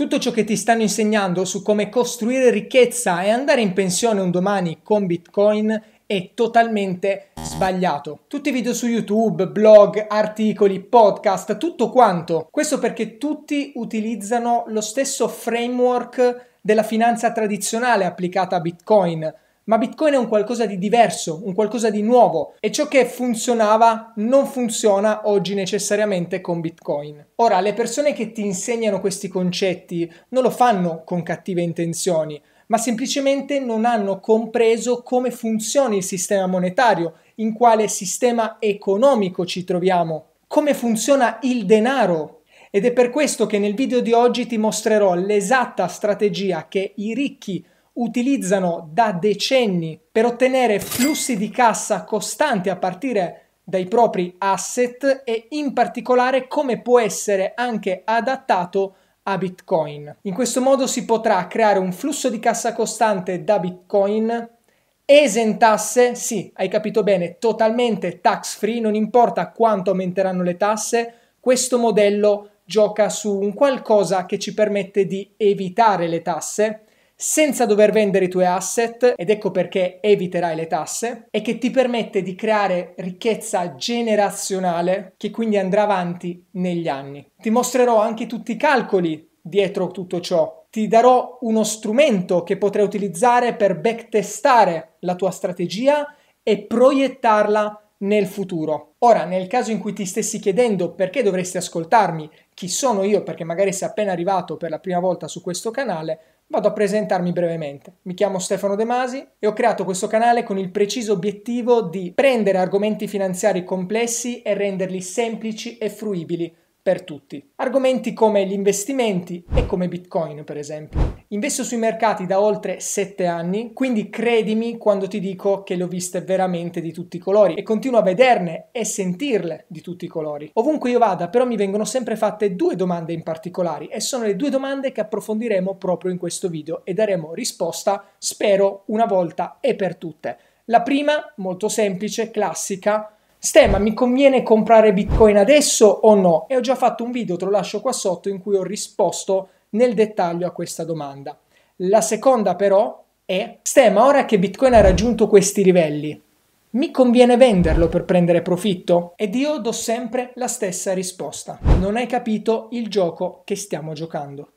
Tutto ciò che ti stanno insegnando su come costruire ricchezza e andare in pensione un domani con Bitcoin è totalmente sbagliato. Tutti i video su YouTube, blog, articoli, podcast, tutto quanto. Questo perché tutti utilizzano lo stesso framework della finanza tradizionale applicata a Bitcoin ma Bitcoin è un qualcosa di diverso, un qualcosa di nuovo e ciò che funzionava non funziona oggi necessariamente con Bitcoin. Ora, le persone che ti insegnano questi concetti non lo fanno con cattive intenzioni, ma semplicemente non hanno compreso come funziona il sistema monetario, in quale sistema economico ci troviamo, come funziona il denaro ed è per questo che nel video di oggi ti mostrerò l'esatta strategia che i ricchi utilizzano da decenni per ottenere flussi di cassa costanti a partire dai propri asset e in particolare come può essere anche adattato a Bitcoin. In questo modo si potrà creare un flusso di cassa costante da Bitcoin esentasse, sì, hai capito bene, totalmente tax free, non importa quanto aumenteranno le tasse, questo modello gioca su un qualcosa che ci permette di evitare le tasse senza dover vendere i tuoi asset, ed ecco perché eviterai le tasse, e che ti permette di creare ricchezza generazionale che quindi andrà avanti negli anni. Ti mostrerò anche tutti i calcoli dietro tutto ciò, ti darò uno strumento che potrai utilizzare per backtestare la tua strategia e proiettarla nel futuro. Ora, nel caso in cui ti stessi chiedendo perché dovresti ascoltarmi, chi sono io, perché magari sei appena arrivato per la prima volta su questo canale, Vado a presentarmi brevemente. Mi chiamo Stefano De Masi e ho creato questo canale con il preciso obiettivo di prendere argomenti finanziari complessi e renderli semplici e fruibili per tutti. Argomenti come gli investimenti e come Bitcoin, per esempio. Investo sui mercati da oltre 7 anni, quindi credimi quando ti dico che le ho viste veramente di tutti i colori e continuo a vederne e sentirle di tutti i colori. Ovunque io vada, però mi vengono sempre fatte due domande in particolare e sono le due domande che approfondiremo proprio in questo video e daremo risposta, spero, una volta e per tutte. La prima, molto semplice, classica, Stemma, mi conviene comprare Bitcoin adesso o no? E ho già fatto un video, te lo lascio qua sotto, in cui ho risposto nel dettaglio a questa domanda. La seconda però è, Stemma, ora che Bitcoin ha raggiunto questi livelli, mi conviene venderlo per prendere profitto? Ed io do sempre la stessa risposta. Non hai capito il gioco che stiamo giocando.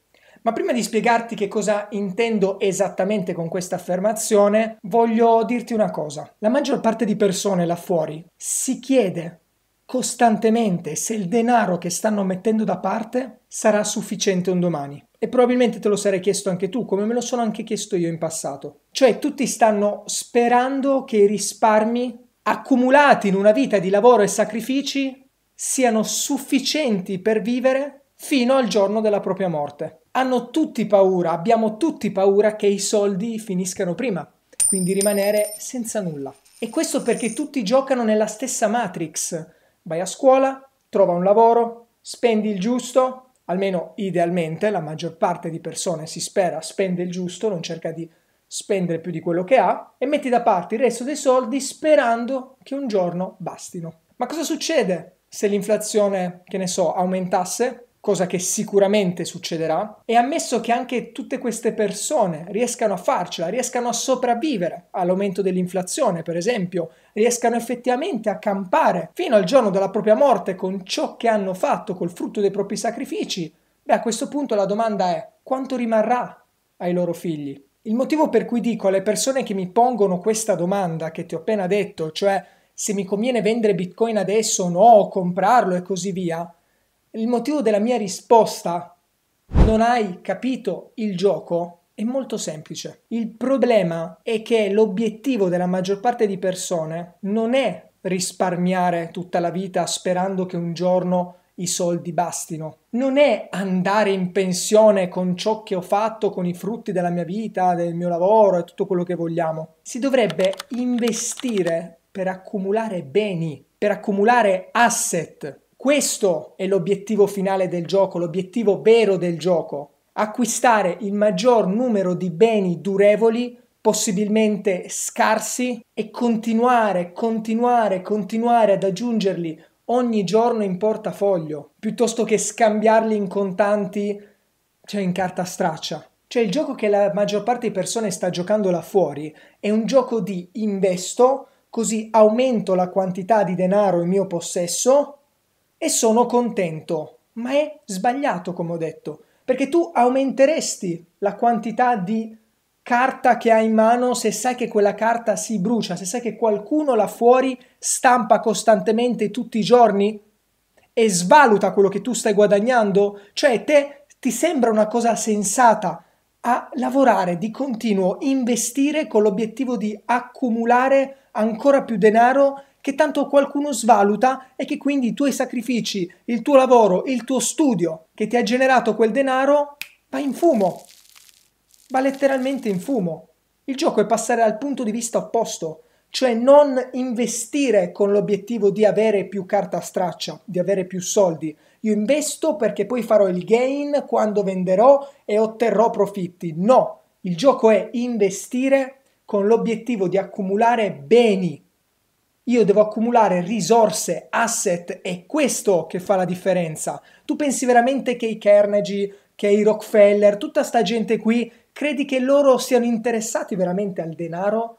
Ma prima di spiegarti che cosa intendo esattamente con questa affermazione, voglio dirti una cosa. La maggior parte di persone là fuori si chiede costantemente se il denaro che stanno mettendo da parte sarà sufficiente un domani. E probabilmente te lo sarei chiesto anche tu, come me lo sono anche chiesto io in passato. Cioè tutti stanno sperando che i risparmi accumulati in una vita di lavoro e sacrifici siano sufficienti per vivere fino al giorno della propria morte hanno tutti paura, abbiamo tutti paura che i soldi finiscano prima, quindi rimanere senza nulla. E questo perché tutti giocano nella stessa matrix. Vai a scuola, trova un lavoro, spendi il giusto, almeno idealmente la maggior parte di persone si spera spende il giusto, non cerca di spendere più di quello che ha e metti da parte il resto dei soldi sperando che un giorno bastino. Ma cosa succede se l'inflazione, che ne so, aumentasse cosa che sicuramente succederà, e ammesso che anche tutte queste persone riescano a farcela, riescano a sopravvivere all'aumento dell'inflazione, per esempio, riescano effettivamente a campare fino al giorno della propria morte con ciò che hanno fatto, col frutto dei propri sacrifici, beh a questo punto la domanda è quanto rimarrà ai loro figli? Il motivo per cui dico alle persone che mi pongono questa domanda che ti ho appena detto, cioè se mi conviene vendere Bitcoin adesso o no, comprarlo e così via, il motivo della mia risposta non hai capito il gioco è molto semplice. Il problema è che l'obiettivo della maggior parte di persone non è risparmiare tutta la vita sperando che un giorno i soldi bastino. Non è andare in pensione con ciò che ho fatto, con i frutti della mia vita, del mio lavoro e tutto quello che vogliamo. Si dovrebbe investire per accumulare beni, per accumulare asset, questo è l'obiettivo finale del gioco, l'obiettivo vero del gioco, acquistare il maggior numero di beni durevoli possibilmente scarsi e continuare, continuare, continuare ad aggiungerli ogni giorno in portafoglio, piuttosto che scambiarli in contanti, cioè in carta straccia. Cioè il gioco che la maggior parte di persone sta giocando là fuori è un gioco di investo, così aumento la quantità di denaro in mio possesso e sono contento. Ma è sbagliato, come ho detto, perché tu aumenteresti la quantità di carta che hai in mano se sai che quella carta si brucia, se sai che qualcuno là fuori stampa costantemente tutti i giorni e svaluta quello che tu stai guadagnando, cioè te ti sembra una cosa sensata a lavorare di continuo, investire con l'obiettivo di accumulare ancora più denaro che tanto qualcuno svaluta e che quindi i tuoi sacrifici, il tuo lavoro, il tuo studio che ti ha generato quel denaro va in fumo, va letteralmente in fumo. Il gioco è passare al punto di vista opposto, cioè non investire con l'obiettivo di avere più carta straccia, di avere più soldi. Io investo perché poi farò il gain quando venderò e otterrò profitti. No, il gioco è investire con l'obiettivo di accumulare beni io devo accumulare risorse, asset, è questo che fa la differenza. Tu pensi veramente che i Carnegie, che i Rockefeller, tutta sta gente qui, credi che loro siano interessati veramente al denaro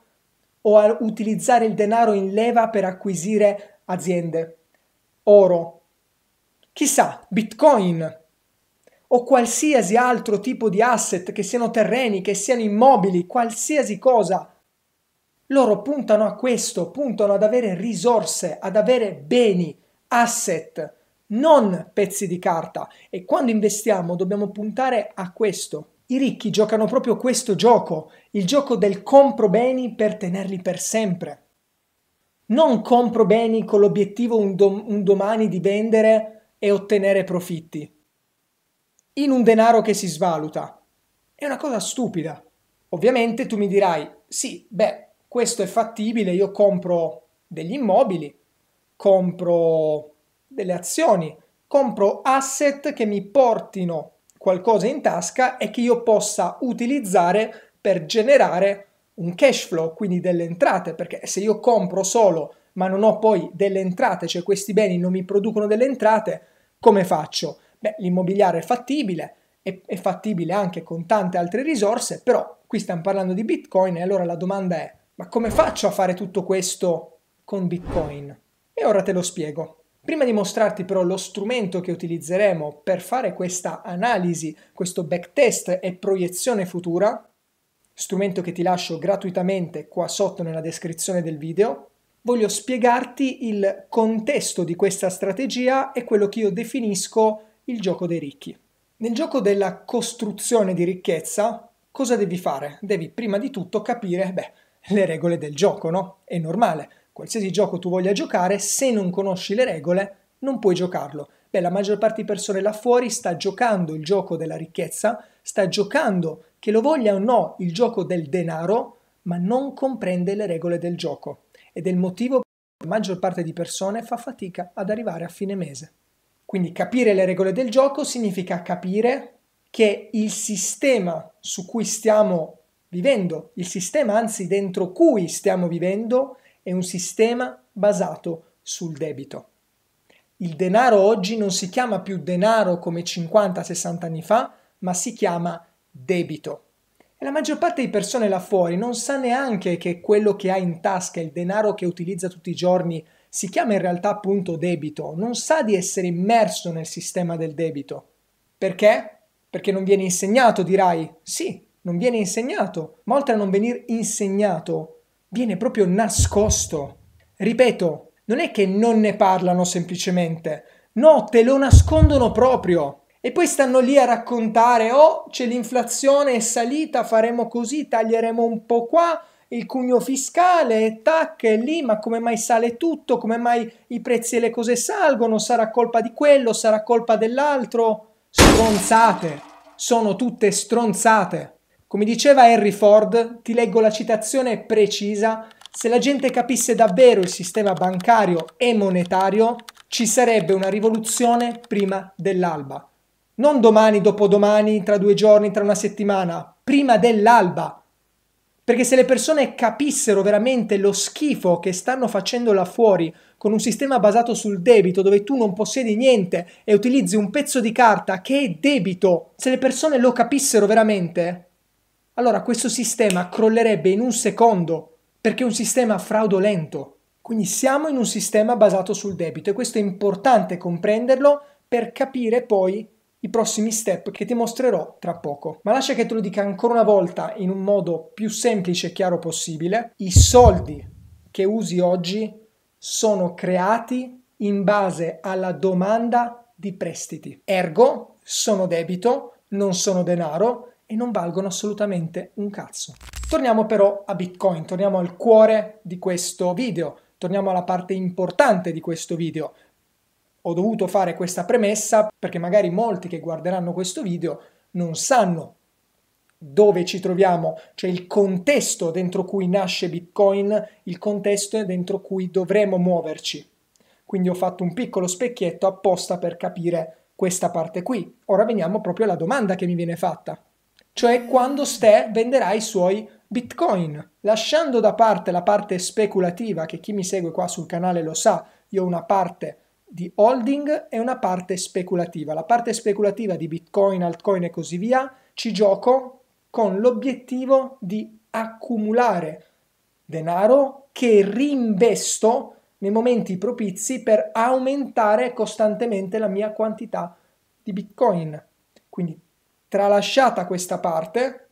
o a utilizzare il denaro in leva per acquisire aziende, oro, chissà, bitcoin o qualsiasi altro tipo di asset, che siano terreni, che siano immobili, qualsiasi cosa loro puntano a questo, puntano ad avere risorse, ad avere beni, asset, non pezzi di carta. E quando investiamo dobbiamo puntare a questo. I ricchi giocano proprio questo gioco, il gioco del compro beni per tenerli per sempre. Non compro beni con l'obiettivo un, dom un domani di vendere e ottenere profitti. In un denaro che si svaluta. È una cosa stupida. Ovviamente tu mi dirai, sì, beh, questo è fattibile, io compro degli immobili, compro delle azioni, compro asset che mi portino qualcosa in tasca e che io possa utilizzare per generare un cash flow, quindi delle entrate, perché se io compro solo ma non ho poi delle entrate, cioè questi beni non mi producono delle entrate, come faccio? Beh, l'immobiliare è fattibile, è, è fattibile anche con tante altre risorse, però qui stiamo parlando di Bitcoin e allora la domanda è ma come faccio a fare tutto questo con Bitcoin? E ora te lo spiego. Prima di mostrarti però lo strumento che utilizzeremo per fare questa analisi, questo backtest e proiezione futura, strumento che ti lascio gratuitamente qua sotto nella descrizione del video, voglio spiegarti il contesto di questa strategia e quello che io definisco il gioco dei ricchi. Nel gioco della costruzione di ricchezza, cosa devi fare? Devi prima di tutto capire, beh, le regole del gioco, no? È normale. Qualsiasi gioco tu voglia giocare, se non conosci le regole, non puoi giocarlo. Beh, la maggior parte di persone là fuori sta giocando il gioco della ricchezza, sta giocando, che lo voglia o no, il gioco del denaro, ma non comprende le regole del gioco. Ed è il motivo per cui la maggior parte di persone fa fatica ad arrivare a fine mese. Quindi capire le regole del gioco significa capire che il sistema su cui stiamo vivendo. Il sistema, anzi, dentro cui stiamo vivendo è un sistema basato sul debito. Il denaro oggi non si chiama più denaro come 50-60 anni fa, ma si chiama debito. E la maggior parte di persone là fuori non sa neanche che quello che ha in tasca, il denaro che utilizza tutti i giorni, si chiama in realtà appunto debito, non sa di essere immerso nel sistema del debito. Perché? Perché non viene insegnato, dirai. Sì, non viene insegnato, ma oltre a non venir insegnato, viene proprio nascosto. Ripeto, non è che non ne parlano semplicemente, no, te lo nascondono proprio. E poi stanno lì a raccontare, oh, c'è l'inflazione, è salita, faremo così, taglieremo un po' qua, il cugno fiscale, tac, è lì, ma come mai sale tutto, come mai i prezzi e le cose salgono, sarà colpa di quello, sarà colpa dell'altro. Stronzate, sono tutte stronzate. Come diceva Henry Ford, ti leggo la citazione precisa, se la gente capisse davvero il sistema bancario e monetario, ci sarebbe una rivoluzione prima dell'alba. Non domani, dopodomani, tra due giorni, tra una settimana, prima dell'alba. Perché se le persone capissero veramente lo schifo che stanno facendo là fuori con un sistema basato sul debito dove tu non possiedi niente e utilizzi un pezzo di carta che è debito, se le persone lo capissero veramente, allora questo sistema crollerebbe in un secondo perché è un sistema fraudolento. Quindi siamo in un sistema basato sul debito e questo è importante comprenderlo per capire poi i prossimi step che ti mostrerò tra poco. Ma lascia che te lo dica ancora una volta in un modo più semplice e chiaro possibile. I soldi che usi oggi sono creati in base alla domanda di prestiti. Ergo, sono debito, non sono denaro, e non valgono assolutamente un cazzo. Torniamo però a Bitcoin, torniamo al cuore di questo video, torniamo alla parte importante di questo video. Ho dovuto fare questa premessa perché magari molti che guarderanno questo video non sanno dove ci troviamo, cioè il contesto dentro cui nasce Bitcoin, il contesto dentro cui dovremo muoverci. Quindi ho fatto un piccolo specchietto apposta per capire questa parte qui. Ora veniamo proprio alla domanda che mi viene fatta cioè quando Ste venderà i suoi bitcoin. Lasciando da parte la parte speculativa, che chi mi segue qua sul canale lo sa, io ho una parte di holding e una parte speculativa. La parte speculativa di bitcoin, altcoin e così via ci gioco con l'obiettivo di accumulare denaro che reinvesto nei momenti propizi per aumentare costantemente la mia quantità di bitcoin. Quindi Tralasciata questa parte,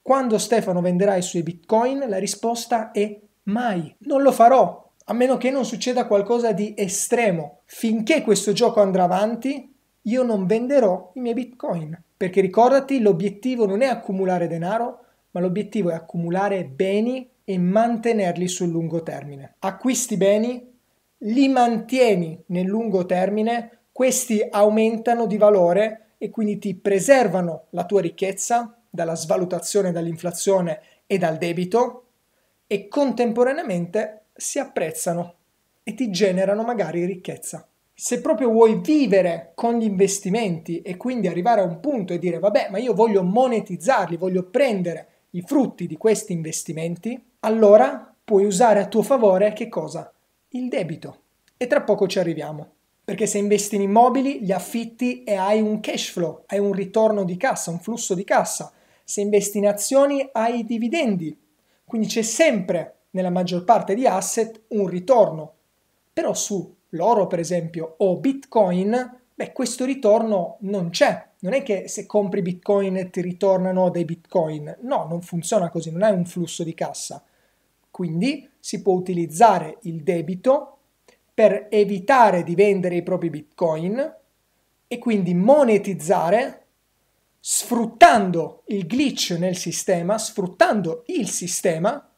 quando Stefano venderà i suoi bitcoin, la risposta è mai. Non lo farò, a meno che non succeda qualcosa di estremo. Finché questo gioco andrà avanti, io non venderò i miei bitcoin. Perché ricordati, l'obiettivo non è accumulare denaro, ma l'obiettivo è accumulare beni e mantenerli sul lungo termine. Acquisti beni, li mantieni nel lungo termine, questi aumentano di valore e quindi ti preservano la tua ricchezza dalla svalutazione, dall'inflazione e dal debito e contemporaneamente si apprezzano e ti generano magari ricchezza. Se proprio vuoi vivere con gli investimenti e quindi arrivare a un punto e dire vabbè ma io voglio monetizzarli, voglio prendere i frutti di questi investimenti, allora puoi usare a tuo favore che cosa? Il debito. E tra poco ci arriviamo. Perché se investi in immobili, li affitti e hai un cash flow, hai un ritorno di cassa, un flusso di cassa. Se investi in azioni, hai i dividendi. Quindi c'è sempre, nella maggior parte di asset, un ritorno. Però su l'oro, per esempio, o bitcoin, beh, questo ritorno non c'è. Non è che se compri bitcoin ti ritornano dei bitcoin. No, non funziona così, non hai un flusso di cassa. Quindi si può utilizzare il debito per evitare di vendere i propri bitcoin e quindi monetizzare sfruttando il glitch nel sistema, sfruttando il sistema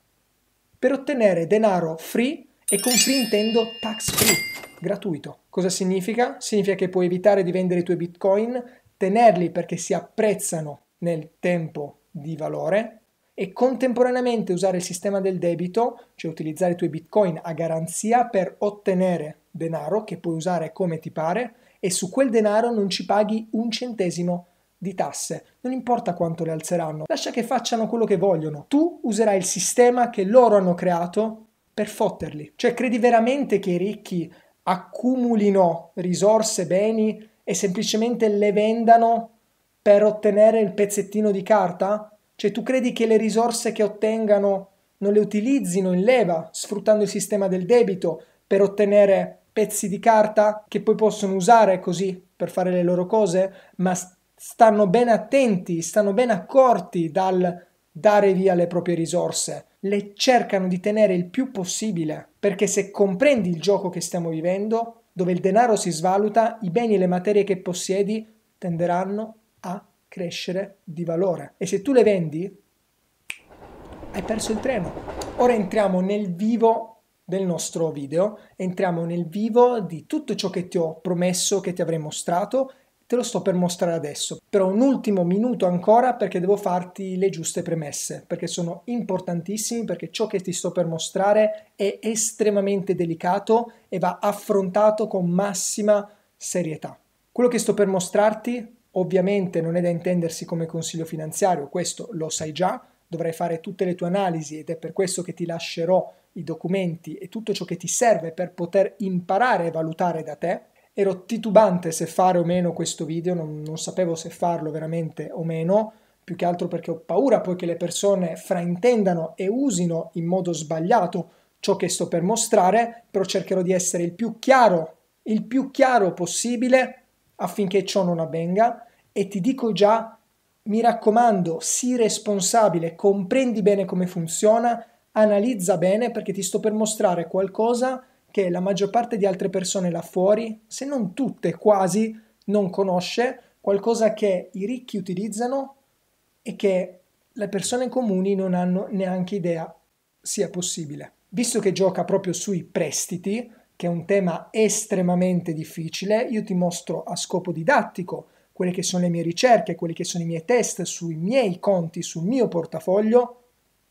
per ottenere denaro free e con free intendo tax free, gratuito. Cosa significa? Significa che puoi evitare di vendere i tuoi bitcoin, tenerli perché si apprezzano nel tempo di valore e contemporaneamente usare il sistema del debito, cioè utilizzare i tuoi bitcoin a garanzia per ottenere denaro che puoi usare come ti pare e su quel denaro non ci paghi un centesimo di tasse. Non importa quanto le alzeranno, lascia che facciano quello che vogliono. Tu userai il sistema che loro hanno creato per fotterli. Cioè credi veramente che i ricchi accumulino risorse, beni e semplicemente le vendano per ottenere il pezzettino di carta? Cioè tu credi che le risorse che ottengano non le utilizzino in leva, sfruttando il sistema del debito per ottenere pezzi di carta che poi possono usare così per fare le loro cose, ma stanno ben attenti, stanno ben accorti dal dare via le proprie risorse. Le cercano di tenere il più possibile, perché se comprendi il gioco che stiamo vivendo, dove il denaro si svaluta, i beni e le materie che possiedi tenderanno crescere di valore. E se tu le vendi, hai perso il treno. Ora entriamo nel vivo del nostro video, entriamo nel vivo di tutto ciò che ti ho promesso, che ti avrei mostrato, te lo sto per mostrare adesso. Però un ultimo minuto ancora perché devo farti le giuste premesse, perché sono importantissimi, perché ciò che ti sto per mostrare è estremamente delicato e va affrontato con massima serietà. Quello che sto per mostrarti Ovviamente non è da intendersi come consiglio finanziario, questo lo sai già, dovrai fare tutte le tue analisi ed è per questo che ti lascerò i documenti e tutto ciò che ti serve per poter imparare e valutare da te. Ero titubante se fare o meno questo video, non, non sapevo se farlo veramente o meno, più che altro perché ho paura poi che le persone fraintendano e usino in modo sbagliato ciò che sto per mostrare, però cercherò di essere il più chiaro, il più chiaro possibile affinché ciò non avvenga e ti dico già, mi raccomando, sii responsabile, comprendi bene come funziona, analizza bene perché ti sto per mostrare qualcosa che la maggior parte di altre persone là fuori, se non tutte quasi, non conosce, qualcosa che i ricchi utilizzano e che le persone comuni non hanno neanche idea sia possibile. Visto che gioca proprio sui prestiti, che è un tema estremamente difficile, io ti mostro a scopo didattico quelle che sono le mie ricerche, quelli che sono i miei test sui miei conti, sul mio portafoglio,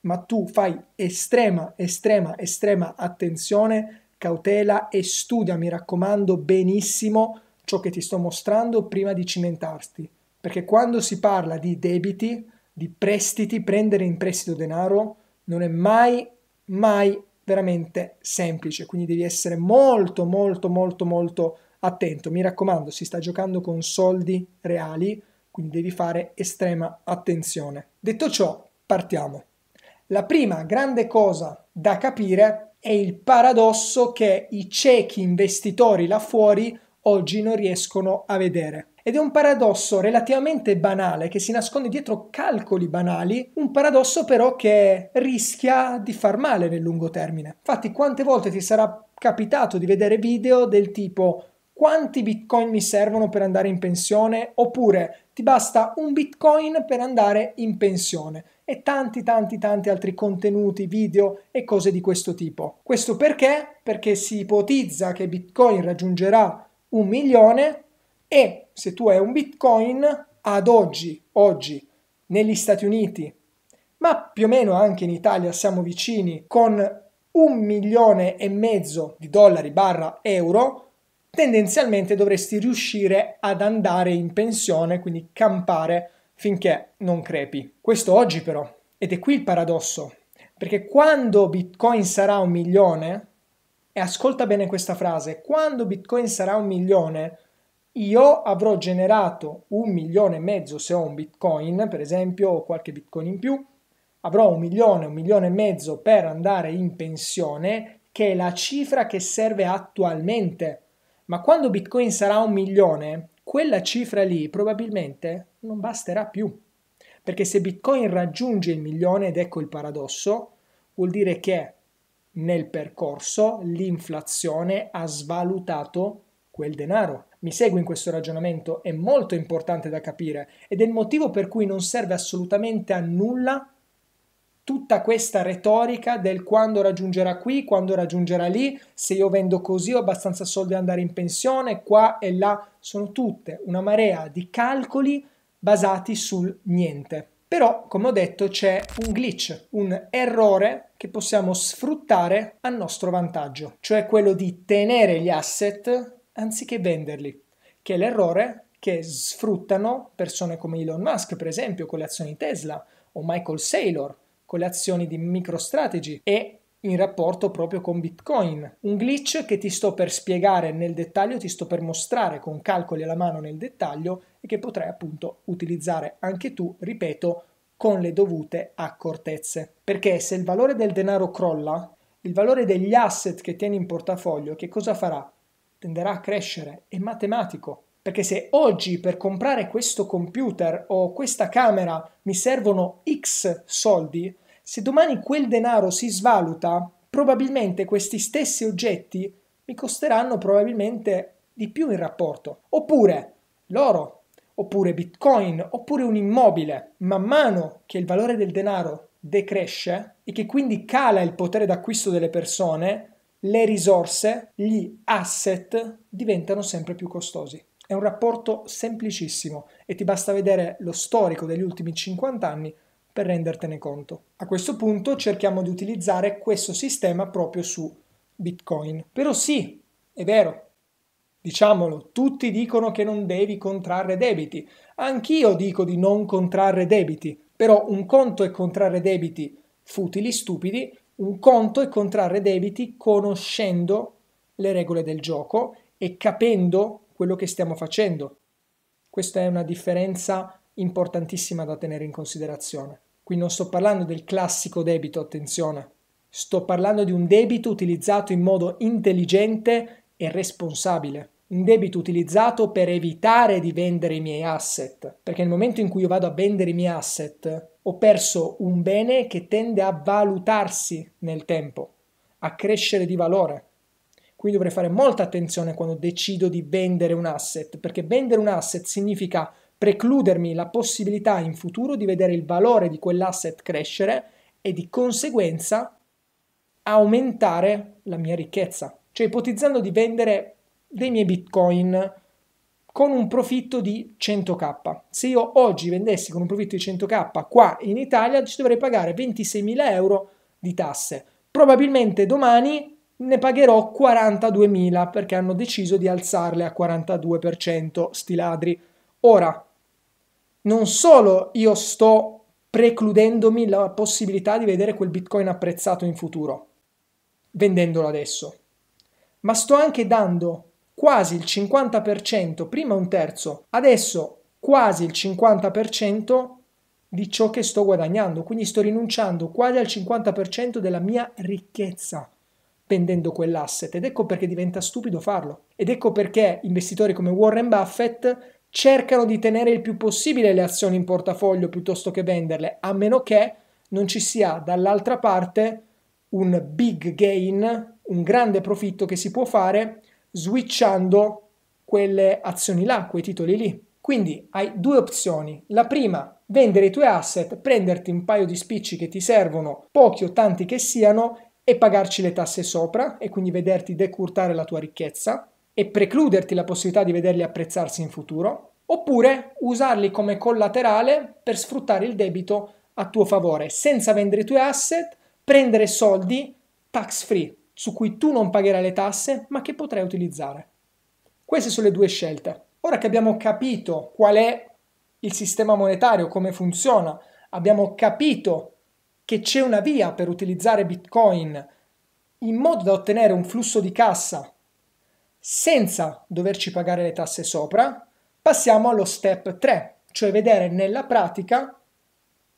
ma tu fai estrema, estrema, estrema attenzione, cautela e studia, mi raccomando, benissimo ciò che ti sto mostrando prima di cimentarti. Perché quando si parla di debiti, di prestiti, prendere in prestito denaro, non è mai, mai veramente semplice, quindi devi essere molto molto molto molto attento. Mi raccomando, si sta giocando con soldi reali, quindi devi fare estrema attenzione. Detto ciò, partiamo. La prima grande cosa da capire è il paradosso che i ciechi investitori là fuori oggi non riescono a vedere. Ed è un paradosso relativamente banale che si nasconde dietro calcoli banali, un paradosso però che rischia di far male nel lungo termine. Infatti quante volte ti sarà capitato di vedere video del tipo quanti bitcoin mi servono per andare in pensione oppure ti basta un bitcoin per andare in pensione e tanti tanti tanti altri contenuti, video e cose di questo tipo. Questo perché? Perché si ipotizza che bitcoin raggiungerà un milione e se tu hai un bitcoin ad oggi, oggi negli Stati Uniti, ma più o meno anche in Italia siamo vicini con un milione e mezzo di dollari barra euro, tendenzialmente dovresti riuscire ad andare in pensione, quindi campare finché non crepi. Questo oggi però, ed è qui il paradosso, perché quando Bitcoin sarà un milione, e ascolta bene questa frase, quando Bitcoin sarà un milione, io avrò generato un milione e mezzo se ho un bitcoin, per esempio, o qualche bitcoin in più, avrò un milione, un milione e mezzo per andare in pensione, che è la cifra che serve attualmente. Ma quando bitcoin sarà un milione, quella cifra lì probabilmente non basterà più. Perché se bitcoin raggiunge il milione, ed ecco il paradosso, vuol dire che nel percorso l'inflazione ha svalutato quel denaro mi segui in questo ragionamento, è molto importante da capire ed è il motivo per cui non serve assolutamente a nulla tutta questa retorica del quando raggiungerà qui, quando raggiungerà lì, se io vendo così ho abbastanza soldi da andare in pensione, qua e là, sono tutte una marea di calcoli basati sul niente. Però, come ho detto, c'è un glitch, un errore che possiamo sfruttare a nostro vantaggio, cioè quello di tenere gli asset anziché venderli, che è l'errore che sfruttano persone come Elon Musk, per esempio, con le azioni Tesla, o Michael Saylor, con le azioni di MicroStrategy e in rapporto proprio con Bitcoin. Un glitch che ti sto per spiegare nel dettaglio, ti sto per mostrare con calcoli alla mano nel dettaglio e che potrai appunto utilizzare anche tu, ripeto, con le dovute accortezze. Perché se il valore del denaro crolla, il valore degli asset che tieni in portafoglio, che cosa farà? tenderà a crescere, è matematico. Perché se oggi per comprare questo computer o questa camera mi servono X soldi, se domani quel denaro si svaluta, probabilmente questi stessi oggetti mi costeranno probabilmente di più in rapporto. Oppure l'oro, oppure bitcoin, oppure un immobile. Man mano che il valore del denaro decresce e che quindi cala il potere d'acquisto delle persone, le risorse, gli asset diventano sempre più costosi. È un rapporto semplicissimo e ti basta vedere lo storico degli ultimi 50 anni per rendertene conto. A questo punto cerchiamo di utilizzare questo sistema proprio su Bitcoin. Però sì, è vero. Diciamolo, tutti dicono che non devi contrarre debiti. Anch'io dico di non contrarre debiti, però un conto è contrarre debiti futili, stupidi, un conto è contrarre debiti conoscendo le regole del gioco e capendo quello che stiamo facendo. Questa è una differenza importantissima da tenere in considerazione. Qui non sto parlando del classico debito, attenzione. Sto parlando di un debito utilizzato in modo intelligente e responsabile. Un debito utilizzato per evitare di vendere i miei asset. Perché nel momento in cui io vado a vendere i miei asset, ho perso un bene che tende a valutarsi nel tempo, a crescere di valore. Quindi dovrei fare molta attenzione quando decido di vendere un asset, perché vendere un asset significa precludermi la possibilità in futuro di vedere il valore di quell'asset crescere e di conseguenza aumentare la mia ricchezza. Cioè ipotizzando di vendere dei miei bitcoin con un profitto di 100k. Se io oggi vendessi con un profitto di 100k qua in Italia ci dovrei pagare 26.000 euro di tasse. Probabilmente domani ne pagherò 42.000 perché hanno deciso di alzarle a 42% sti ladri. Ora, non solo io sto precludendomi la possibilità di vedere quel bitcoin apprezzato in futuro, vendendolo adesso, ma sto anche dando quasi il 50%, prima un terzo, adesso quasi il 50% di ciò che sto guadagnando, quindi sto rinunciando quasi al 50% della mia ricchezza vendendo quell'asset ed ecco perché diventa stupido farlo ed ecco perché investitori come Warren Buffett cercano di tenere il più possibile le azioni in portafoglio piuttosto che venderle, a meno che non ci sia dall'altra parte un big gain, un grande profitto che si può fare switchando quelle azioni là, quei titoli lì. Quindi hai due opzioni. La prima, vendere i tuoi asset, prenderti un paio di spicci che ti servono, pochi o tanti che siano, e pagarci le tasse sopra e quindi vederti decurtare la tua ricchezza e precluderti la possibilità di vederli apprezzarsi in futuro, oppure usarli come collaterale per sfruttare il debito a tuo favore, senza vendere i tuoi asset, prendere soldi tax free, su cui tu non pagherai le tasse ma che potrai utilizzare. Queste sono le due scelte. Ora che abbiamo capito qual è il sistema monetario, come funziona, abbiamo capito che c'è una via per utilizzare Bitcoin in modo da ottenere un flusso di cassa senza doverci pagare le tasse sopra, passiamo allo step 3, cioè vedere nella pratica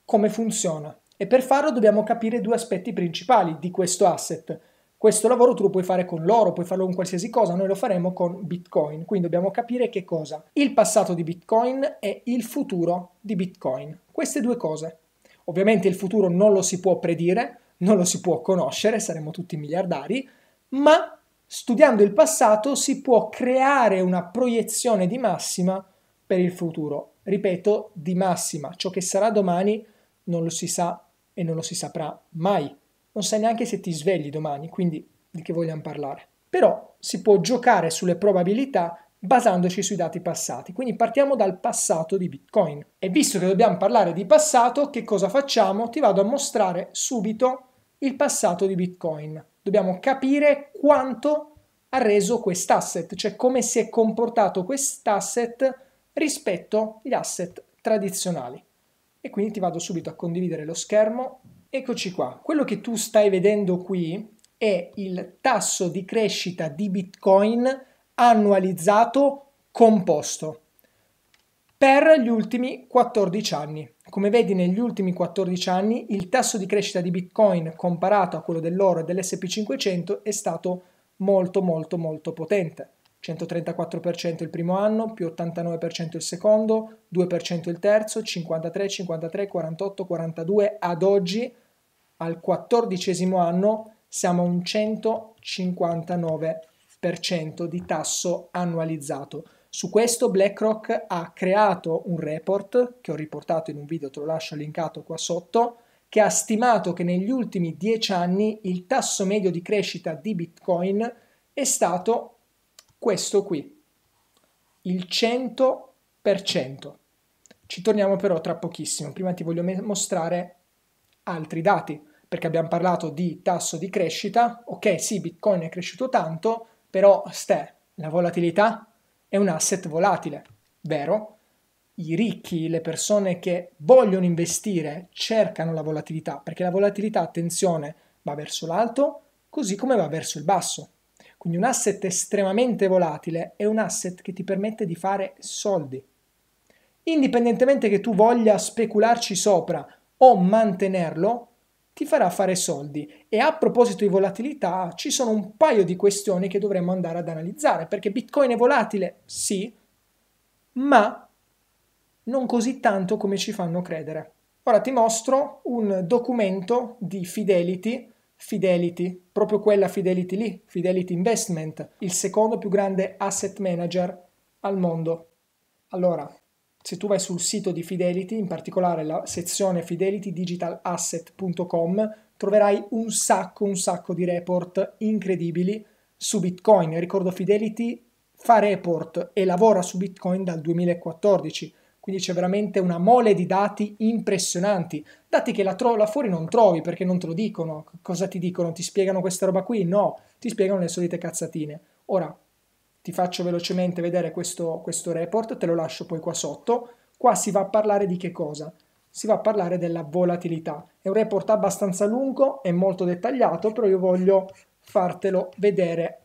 come funziona. E per farlo dobbiamo capire due aspetti principali di questo asset questo lavoro tu lo puoi fare con l'oro, puoi farlo con qualsiasi cosa, noi lo faremo con Bitcoin. Quindi dobbiamo capire che cosa? Il passato di Bitcoin e il futuro di Bitcoin. Queste due cose. Ovviamente il futuro non lo si può predire, non lo si può conoscere, saremmo tutti miliardari, ma studiando il passato si può creare una proiezione di massima per il futuro. Ripeto, di massima, ciò che sarà domani non lo si sa e non lo si saprà mai non sai neanche se ti svegli domani, quindi di che vogliamo parlare. Però si può giocare sulle probabilità basandoci sui dati passati. Quindi partiamo dal passato di Bitcoin. E visto che dobbiamo parlare di passato, che cosa facciamo? Ti vado a mostrare subito il passato di Bitcoin. Dobbiamo capire quanto ha reso quest'asset, cioè come si è comportato quest'asset rispetto agli asset tradizionali. E quindi ti vado subito a condividere lo schermo Eccoci qua, quello che tu stai vedendo qui è il tasso di crescita di Bitcoin annualizzato composto per gli ultimi 14 anni. Come vedi negli ultimi 14 anni il tasso di crescita di Bitcoin comparato a quello dell'oro e dell'SP500 è stato molto molto molto potente. 134% il primo anno, più 89% il secondo, 2% il terzo, 53, 53, 48, 42 ad oggi al quattordicesimo anno siamo a un 159% di tasso annualizzato. Su questo BlackRock ha creato un report che ho riportato in un video, te lo lascio linkato qua sotto, che ha stimato che negli ultimi 10 anni il tasso medio di crescita di Bitcoin è stato questo qui, il 100%. Ci torniamo però tra pochissimo, prima ti voglio mostrare altri dati perché abbiamo parlato di tasso di crescita, ok sì Bitcoin è cresciuto tanto, però ste, la volatilità è un asset volatile, vero? I ricchi, le persone che vogliono investire cercano la volatilità, perché la volatilità, attenzione, va verso l'alto così come va verso il basso. Quindi un asset estremamente volatile è un asset che ti permette di fare soldi. Indipendentemente che tu voglia specularci sopra o mantenerlo, ti farà fare soldi. E a proposito di volatilità, ci sono un paio di questioni che dovremmo andare ad analizzare, perché Bitcoin è volatile, sì, ma non così tanto come ci fanno credere. Ora ti mostro un documento di Fidelity, Fidelity, proprio quella Fidelity lì, Fidelity Investment, il secondo più grande asset manager al mondo. Allora, se tu vai sul sito di Fidelity, in particolare la sezione fidelitydigitalasset.com, troverai un sacco, un sacco di report incredibili su Bitcoin. Ricordo Fidelity fa report e lavora su Bitcoin dal 2014, quindi c'è veramente una mole di dati impressionanti, dati che là, tro- là fuori non trovi perché non te lo dicono. Cosa ti dicono? Ti spiegano questa roba qui? No, ti spiegano le solite cazzatine. Ora, ti faccio velocemente vedere questo, questo report, te lo lascio poi qua sotto. Qua si va a parlare di che cosa? Si va a parlare della volatilità. È un report abbastanza lungo e molto dettagliato, però io voglio fartelo vedere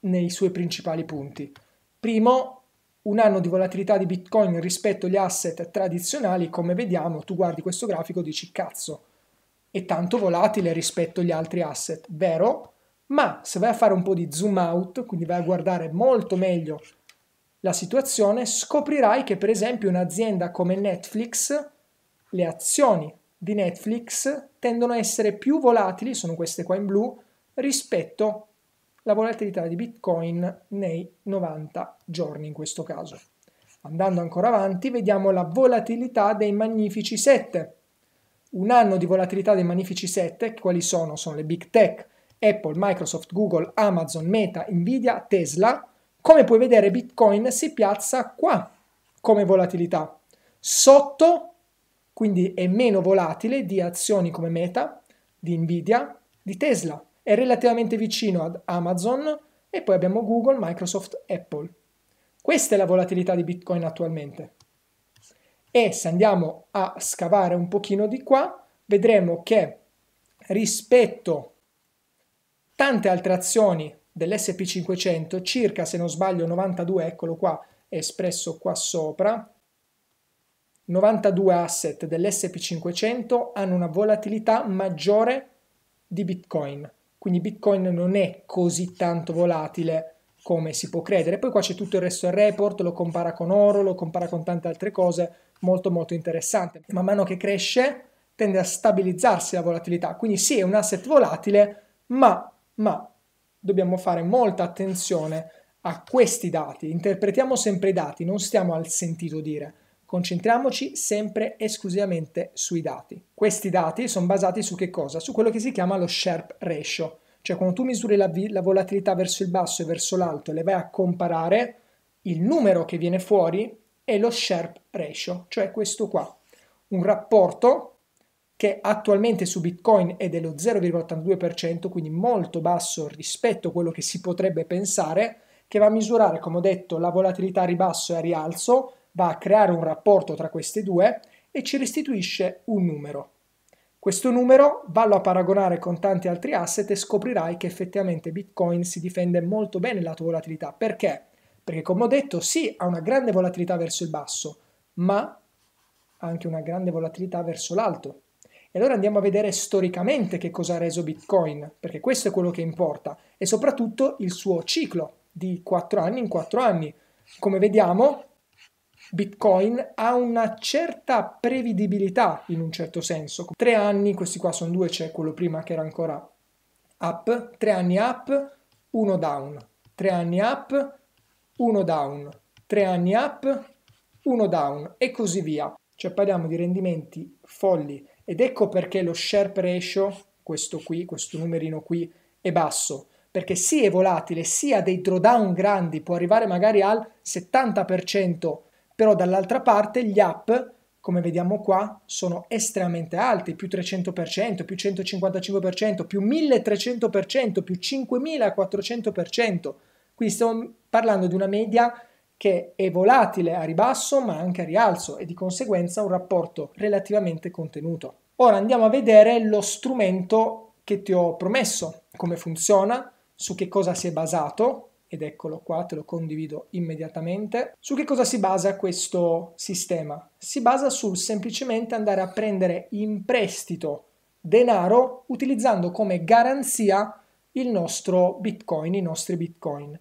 nei suoi principali punti. Primo, un anno di volatilità di Bitcoin rispetto agli asset tradizionali, come vediamo, tu guardi questo grafico e dici cazzo, è tanto volatile rispetto agli altri asset, vero? ma se vai a fare un po' di zoom out, quindi vai a guardare molto meglio la situazione, scoprirai che per esempio un'azienda come Netflix, le azioni di Netflix tendono a essere più volatili, sono queste qua in blu, rispetto alla volatilità di Bitcoin nei 90 giorni in questo caso. Andando ancora avanti, vediamo la volatilità dei Magnifici 7. Un anno di volatilità dei Magnifici 7, quali sono? Sono le big tech, Apple, Microsoft, Google, Amazon, Meta, Nvidia, Tesla, come puoi vedere Bitcoin si piazza qua come volatilità. Sotto, quindi è meno volatile di azioni come Meta, di Nvidia, di Tesla. È relativamente vicino ad Amazon e poi abbiamo Google, Microsoft, Apple. Questa è la volatilità di Bitcoin attualmente. E se andiamo a scavare un pochino di qua, vedremo che rispetto tante altre azioni dell'SP500, circa se non sbaglio 92, eccolo qua, espresso qua sopra, 92 asset dell'SP500 hanno una volatilità maggiore di Bitcoin. Quindi Bitcoin non è così tanto volatile come si può credere. Poi qua c'è tutto il resto del report, lo compara con oro, lo compara con tante altre cose, molto molto interessante. Man mano che cresce tende a stabilizzarsi la volatilità, quindi sì è un asset volatile, ma ma dobbiamo fare molta attenzione a questi dati, interpretiamo sempre i dati, non stiamo al sentito dire, concentriamoci sempre esclusivamente sui dati. Questi dati sono basati su che cosa? Su quello che si chiama lo Sharp Ratio, cioè quando tu misuri la, la volatilità verso il basso e verso l'alto e le vai a comparare, il numero che viene fuori è lo Sharp Ratio, cioè questo qua, un rapporto che attualmente su Bitcoin è dello 0,82%, quindi molto basso rispetto a quello che si potrebbe pensare, che va a misurare, come ho detto, la volatilità a ribasso e a rialzo, va a creare un rapporto tra queste due e ci restituisce un numero. Questo numero vallo a paragonare con tanti altri asset e scoprirai che effettivamente Bitcoin si difende molto bene lato volatilità. Perché? Perché come ho detto sì ha una grande volatilità verso il basso, ma anche una grande volatilità verso l'alto allora andiamo a vedere storicamente che cosa ha reso Bitcoin, perché questo è quello che importa, e soprattutto il suo ciclo di 4 anni in 4 anni. Come vediamo, Bitcoin ha una certa prevedibilità in un certo senso. Tre anni, questi qua sono due, c'è quello prima che era ancora up, tre anni up, uno down, tre anni up, uno down, tre anni up, uno down e così via. Cioè parliamo di rendimenti folli ed ecco perché lo sharp ratio, questo qui, questo numerino qui, è basso, perché sì è volatile, sì ha dei drawdown grandi, può arrivare magari al 70%, però dall'altra parte gli up, come vediamo qua, sono estremamente alti, più 300%, più 155%, più 1300%, più 5400%, quindi stiamo parlando di una media che è volatile a ribasso ma anche a rialzo e di conseguenza un rapporto relativamente contenuto. Ora andiamo a vedere lo strumento che ti ho promesso, come funziona, su che cosa si è basato, ed eccolo qua, te lo condivido immediatamente. Su che cosa si basa questo sistema? Si basa sul semplicemente andare a prendere in prestito denaro utilizzando come garanzia il nostro bitcoin, i nostri bitcoin.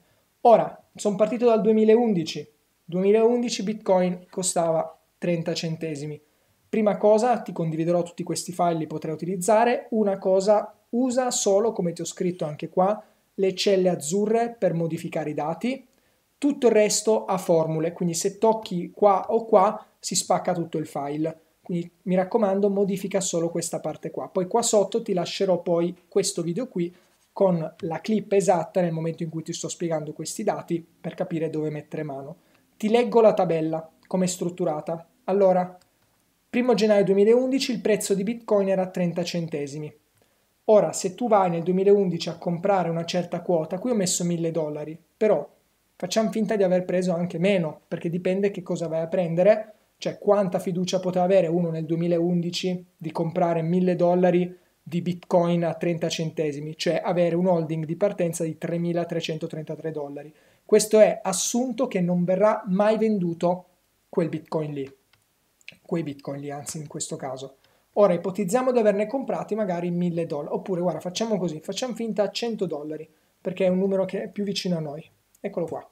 Ora, sono partito dal 2011. 2011 Bitcoin costava 30 centesimi. Prima cosa, ti condividerò tutti questi file, li potrai utilizzare. Una cosa, usa solo, come ti ho scritto anche qua, le celle azzurre per modificare i dati. Tutto il resto ha formule, quindi se tocchi qua o qua si spacca tutto il file. Quindi mi raccomando, modifica solo questa parte qua. Poi qua sotto ti lascerò poi questo video qui con la clip esatta nel momento in cui ti sto spiegando questi dati per capire dove mettere mano. Ti leggo la tabella, come è strutturata. Allora, 1 gennaio 2011 il prezzo di Bitcoin era 30 centesimi. Ora, se tu vai nel 2011 a comprare una certa quota, qui ho messo 1000 dollari, però facciamo finta di aver preso anche meno, perché dipende che cosa vai a prendere, cioè quanta fiducia poteva avere uno nel 2011 di comprare 1000 dollari di Bitcoin a 30 centesimi, cioè avere un holding di partenza di 3.333 dollari. Questo è assunto che non verrà mai venduto quel Bitcoin lì, quei Bitcoin lì anzi in questo caso. Ora ipotizziamo di averne comprati magari 1.000 dollari, oppure guarda facciamo così, facciamo finta a 100 dollari, perché è un numero che è più vicino a noi. Eccolo qua.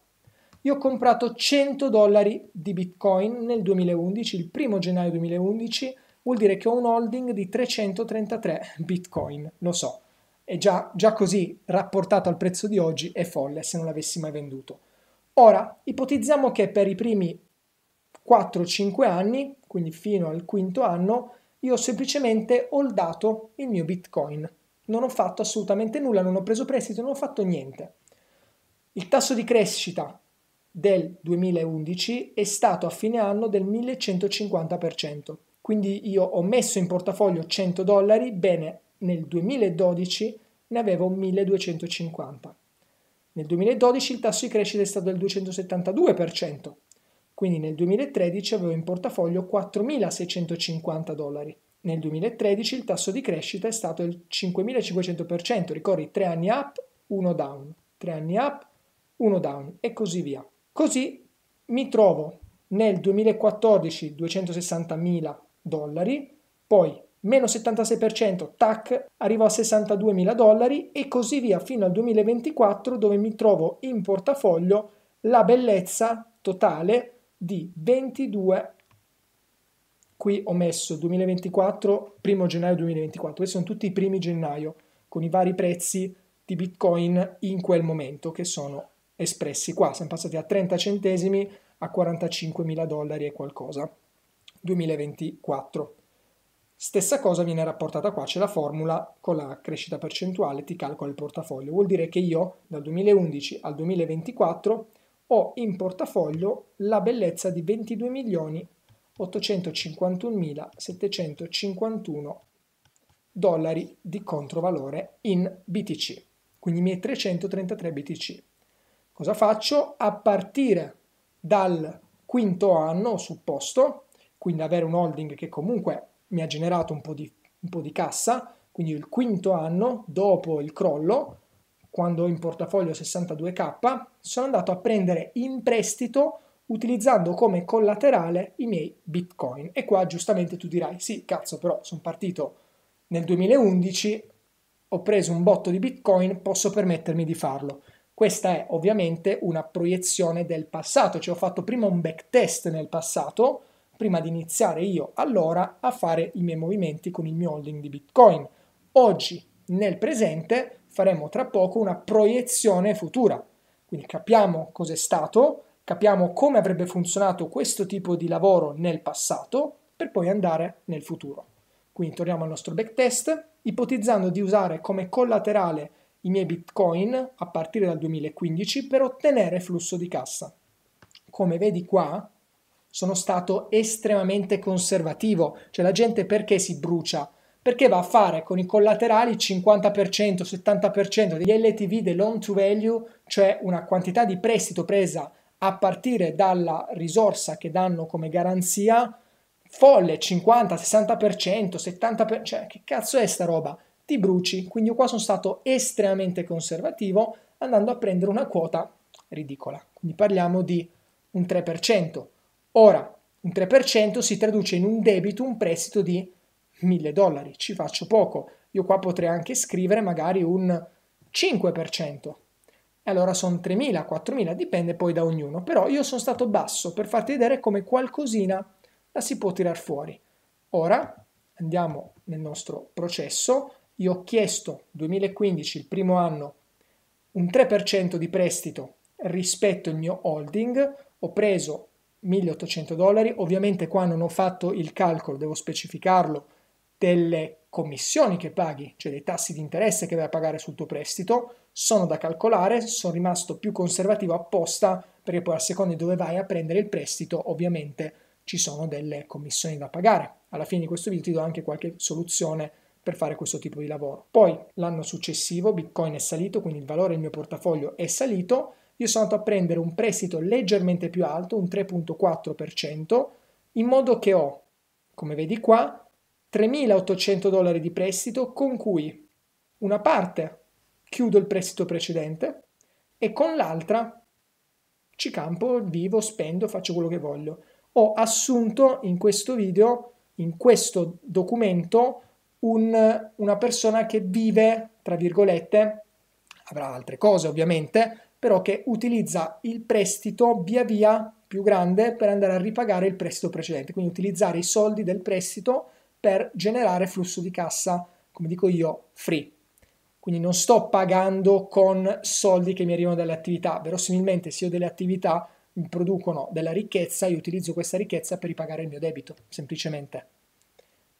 Io ho comprato 100 dollari di Bitcoin nel 2011, il primo gennaio 2011, vuol dire che ho un holding di 333 bitcoin, lo so, è già, già così rapportato al prezzo di oggi è folle se non l'avessi mai venduto. Ora, ipotizziamo che per i primi 4-5 anni, quindi fino al quinto anno, io ho semplicemente holdato il mio bitcoin. Non ho fatto assolutamente nulla, non ho preso prestito, non ho fatto niente. Il tasso di crescita del 2011 è stato a fine anno del 1150%. Quindi io ho messo in portafoglio 100 dollari, bene, nel 2012 ne avevo 1250. Nel 2012 il tasso di crescita è stato del 272%, quindi nel 2013 avevo in portafoglio 4.650 dollari. Nel 2013 il tasso di crescita è stato del 5.500%, ricordi 3 anni up, 1 down, 3 anni up, 1 down e così via. Così mi trovo nel 2014 260.000 dollari, poi meno 76%, tac, arrivo a 62.000 dollari e così via fino al 2024 dove mi trovo in portafoglio la bellezza totale di 22 qui ho messo 2024 1 gennaio 2024 questi sono tutti i primi gennaio con i vari prezzi di bitcoin in quel momento che sono espressi qua siamo passati a 30 centesimi a 45 mila dollari e qualcosa 2024. Stessa cosa viene rapportata qua, c'è la formula con la crescita percentuale, ti calcola il portafoglio, vuol dire che io dal 2011 al 2024 ho in portafoglio la bellezza di 22.851.751 dollari di controvalore in BTC, quindi i miei 333 BTC. Cosa faccio? A partire dal quinto anno, supposto, quindi avere un holding che comunque mi ha generato un po, di, un po' di, cassa, quindi il quinto anno dopo il crollo, quando ho in portafoglio 62k, sono andato a prendere in prestito utilizzando come collaterale i miei bitcoin. E qua giustamente tu dirai, sì, cazzo, però sono partito nel 2011, ho preso un botto di bitcoin, posso permettermi di farlo. Questa è ovviamente una proiezione del passato, cioè ho fatto prima un backtest nel passato, prima di iniziare io allora a fare i miei movimenti con il mio holding di Bitcoin. Oggi, nel presente, faremo tra poco una proiezione futura. Quindi capiamo cos'è stato, capiamo come avrebbe funzionato questo tipo di lavoro nel passato per poi andare nel futuro. Quindi torniamo al nostro backtest, ipotizzando di usare come collaterale i miei bitcoin a partire dal 2015 per ottenere flusso di cassa. Come vedi qua, sono stato estremamente conservativo, cioè la gente perché si brucia? Perché va a fare con i collaterali il 50%, 70% degli LTV del loan to value, cioè una quantità di prestito presa a partire dalla risorsa che danno come garanzia, folle 50, 60%, 70%, cioè che cazzo è sta roba? Ti bruci, quindi io qua sono stato estremamente conservativo andando a prendere una quota ridicola. Quindi parliamo di un 3%. Ora, un 3% si traduce in un debito, un prestito di 1000 dollari. Ci faccio poco. Io qua potrei anche scrivere magari un 5%. E allora sono 3.000, 4.000, dipende poi da ognuno. Però io sono stato basso per farti vedere come qualcosina la si può tirar fuori. Ora andiamo nel nostro processo. Io ho chiesto 2015, il primo anno, un 3% di prestito rispetto al mio holding. Ho preso 1800 dollari. Ovviamente qua non ho fatto il calcolo, devo specificarlo, delle commissioni che paghi, cioè dei tassi di interesse che vai a pagare sul tuo prestito, sono da calcolare, sono rimasto più conservativo apposta perché poi a seconda di dove vai a prendere il prestito ovviamente ci sono delle commissioni da pagare. Alla fine di questo video ti do anche qualche soluzione per fare questo tipo di lavoro. Poi l'anno successivo Bitcoin è salito, quindi il valore del mio portafoglio è salito, io sono andato a prendere un prestito leggermente più alto, un 3.4%, in modo che ho, come vedi qua, 3.800 dollari di prestito con cui una parte chiudo il prestito precedente e con l'altra ci campo, vivo, spendo, faccio quello che voglio. Ho assunto in questo video, in questo documento, un, una persona che vive, tra virgolette, avrà altre cose ovviamente, però che utilizza il prestito via via più grande per andare a ripagare il prestito precedente, quindi utilizzare i soldi del prestito per generare flusso di cassa, come dico io, free. Quindi non sto pagando con soldi che mi arrivano dalle attività, verosimilmente se io delle attività mi producono della ricchezza, io utilizzo questa ricchezza per ripagare il mio debito, semplicemente.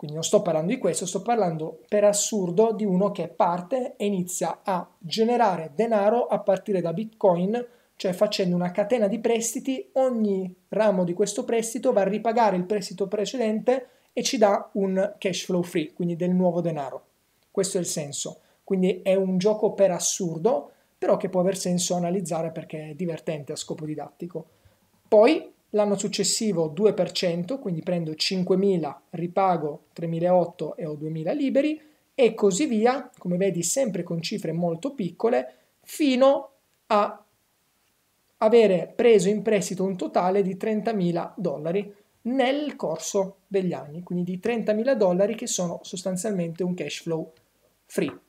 Quindi non sto parlando di questo, sto parlando per assurdo di uno che parte e inizia a generare denaro a partire da Bitcoin, cioè facendo una catena di prestiti, ogni ramo di questo prestito va a ripagare il prestito precedente e ci dà un cash flow free, quindi del nuovo denaro. Questo è il senso. Quindi è un gioco per assurdo, però che può aver senso analizzare perché è divertente a scopo didattico. Poi l'anno successivo 2%, quindi prendo 5.000, ripago 3.008 e ho 2.000 liberi e così via, come vedi sempre con cifre molto piccole, fino a avere preso in prestito un totale di 30.000 dollari nel corso degli anni, quindi di 30.000 dollari che sono sostanzialmente un cash flow free.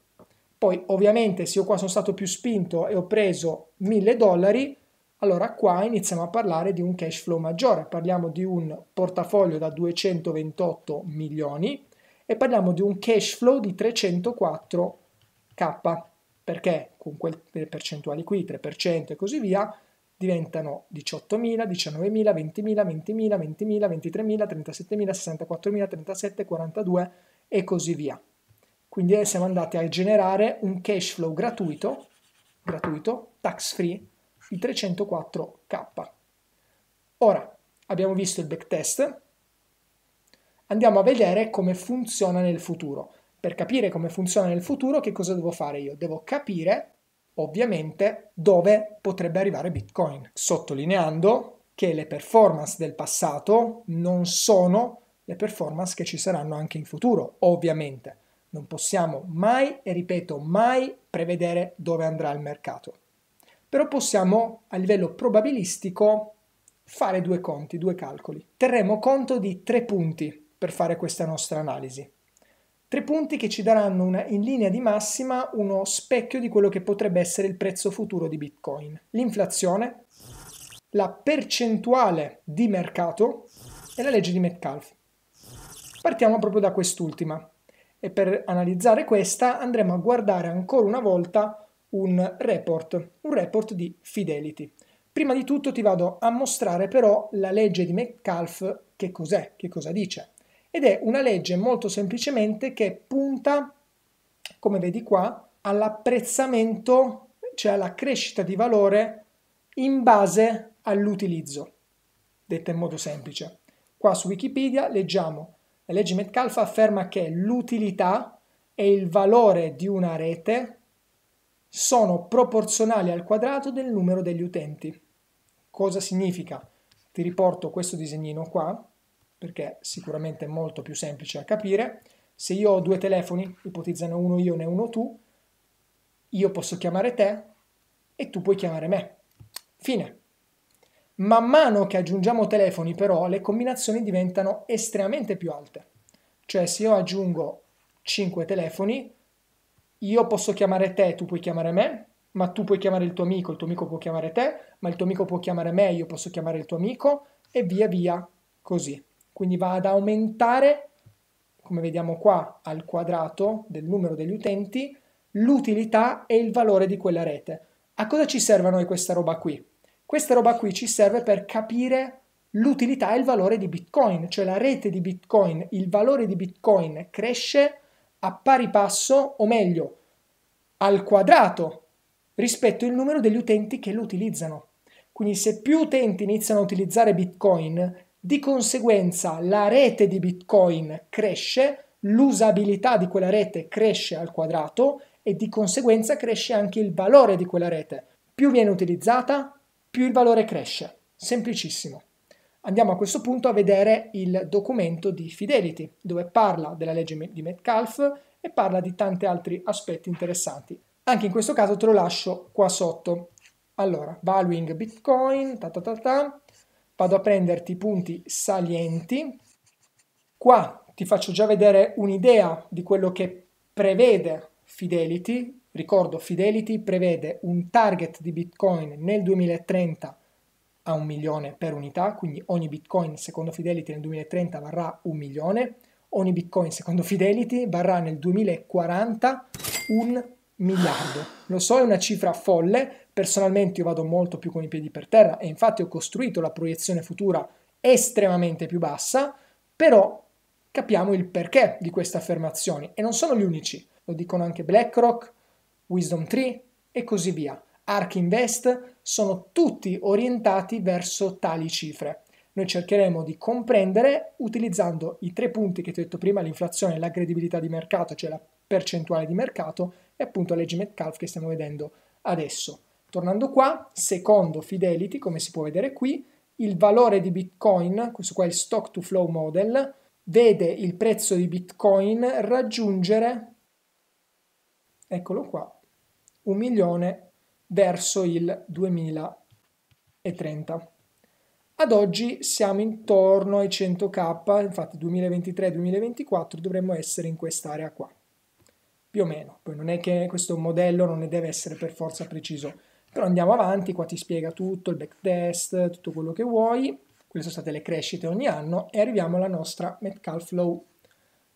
Poi ovviamente se io qua sono stato più spinto e ho preso 1.000 dollari, allora qua iniziamo a parlare di un cash flow maggiore, parliamo di un portafoglio da 228 milioni e parliamo di un cash flow di 304k, perché con quelle percentuali qui, 3% e così via, diventano 18.000, 19.000, 20.000, 20.000, 20.000, 23.000, 37.000, 64.000, 37, 42 e così via. Quindi eh, siamo andati a generare un cash flow gratuito, gratuito, tax free, il 304K. Ora abbiamo visto il backtest, andiamo a vedere come funziona nel futuro. Per capire come funziona nel futuro che cosa devo fare io? Devo capire ovviamente dove potrebbe arrivare Bitcoin, sottolineando che le performance del passato non sono le performance che ci saranno anche in futuro, ovviamente. Non possiamo mai, e ripeto, mai prevedere dove andrà il mercato però possiamo a livello probabilistico fare due conti, due calcoli. Terremo conto di tre punti per fare questa nostra analisi. Tre punti che ci daranno una, in linea di massima uno specchio di quello che potrebbe essere il prezzo futuro di Bitcoin. L'inflazione, la percentuale di mercato e la legge di Metcalfe. Partiamo proprio da quest'ultima e per analizzare questa andremo a guardare ancora una volta un report, un report di Fidelity. Prima di tutto ti vado a mostrare però la legge di Metcalf che cos'è, che cosa dice. Ed è una legge molto semplicemente che punta, come vedi qua, all'apprezzamento, cioè alla crescita di valore in base all'utilizzo, detta in modo semplice. Qua su Wikipedia leggiamo la legge Metcalf afferma che l'utilità è il valore di una rete sono proporzionali al quadrato del numero degli utenti. Cosa significa? Ti riporto questo disegnino qua, perché sicuramente è molto più semplice da capire. Se io ho due telefoni, ipotizzano uno io e uno tu, io posso chiamare te e tu puoi chiamare me. Fine. Man mano che aggiungiamo telefoni però le combinazioni diventano estremamente più alte. Cioè se io aggiungo 5 telefoni io posso chiamare te, tu puoi chiamare me, ma tu puoi chiamare il tuo amico, il tuo amico può chiamare te, ma il tuo amico può chiamare me, io posso chiamare il tuo amico e via via così. Quindi va ad aumentare, come vediamo qua, al quadrato del numero degli utenti, l'utilità e il valore di quella rete. A cosa ci serve a noi questa roba qui? Questa roba qui ci serve per capire l'utilità e il valore di Bitcoin, cioè la rete di Bitcoin, il valore di Bitcoin cresce a pari passo, o meglio, al quadrato rispetto al numero degli utenti che lo utilizzano. Quindi se più utenti iniziano a utilizzare Bitcoin, di conseguenza la rete di Bitcoin cresce, l'usabilità di quella rete cresce al quadrato e di conseguenza cresce anche il valore di quella rete. Più viene utilizzata, più il valore cresce. Semplicissimo. Andiamo a questo punto a vedere il documento di Fidelity, dove parla della legge di Metcalf e parla di tanti altri aspetti interessanti. Anche in questo caso te lo lascio qua sotto. Allora, valuing Bitcoin, ta ta ta ta, vado a prenderti i punti salienti. Qua ti faccio già vedere un'idea di quello che prevede Fidelity. Ricordo, Fidelity prevede un target di Bitcoin nel 2030 a un milione per unità, quindi ogni bitcoin secondo Fidelity nel 2030 varrà un milione, ogni bitcoin secondo Fidelity varrà nel 2040 un miliardo. Lo so, è una cifra folle, personalmente io vado molto più con i piedi per terra e infatti ho costruito la proiezione futura estremamente più bassa, però capiamo il perché di queste affermazioni e non sono gli unici, lo dicono anche BlackRock, Wisdom Tree e così via. Ark Invest sono tutti orientati verso tali cifre. Noi cercheremo di comprendere utilizzando i tre punti che ti ho detto prima, l'inflazione, la credibilità di mercato, cioè la percentuale di mercato e appunto la legge Metcalf che stiamo vedendo adesso. Tornando qua, secondo Fidelity, come si può vedere qui, il valore di Bitcoin, questo qua è il stock to flow model, vede il prezzo di Bitcoin raggiungere, eccolo qua, 1.000.000 verso il 2030. Ad oggi siamo intorno ai 100k, infatti 2023-2024 dovremmo essere in quest'area qua, più o meno. Poi non è che questo modello non ne deve essere per forza preciso, però andiamo avanti, qua ti spiega tutto, il backtest, tutto quello che vuoi. Quelle sono state le crescite ogni anno e arriviamo alla nostra Metcalf Law.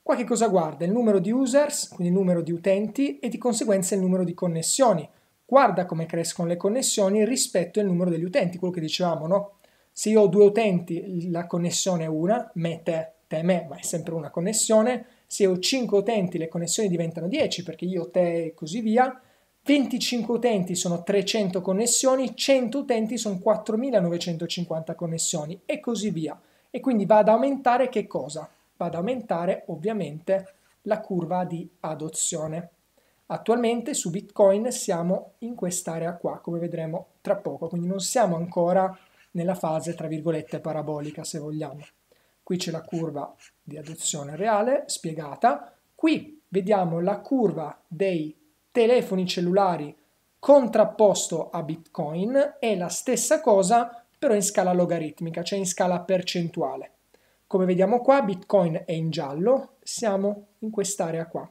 Qua che cosa guarda? Il numero di users, quindi il numero di utenti e di conseguenza il numero di connessioni, guarda come crescono le connessioni rispetto al numero degli utenti, quello che dicevamo, no? Se io ho due utenti, la connessione è una, me, te, te, me, ma è sempre una connessione. Se ho cinque utenti, le connessioni diventano 10 perché io, te e così via. 25 utenti sono 300 connessioni, 100 utenti sono 4950 connessioni e così via. E quindi va ad aumentare che cosa? Va ad aumentare ovviamente la curva di adozione. Attualmente su Bitcoin siamo in quest'area qua, come vedremo tra poco, quindi non siamo ancora nella fase, tra virgolette, parabolica, se vogliamo. Qui c'è la curva di adozione reale spiegata, qui vediamo la curva dei telefoni cellulari contrapposto a Bitcoin, è la stessa cosa però in scala logaritmica, cioè in scala percentuale. Come vediamo qua, Bitcoin è in giallo, siamo in quest'area qua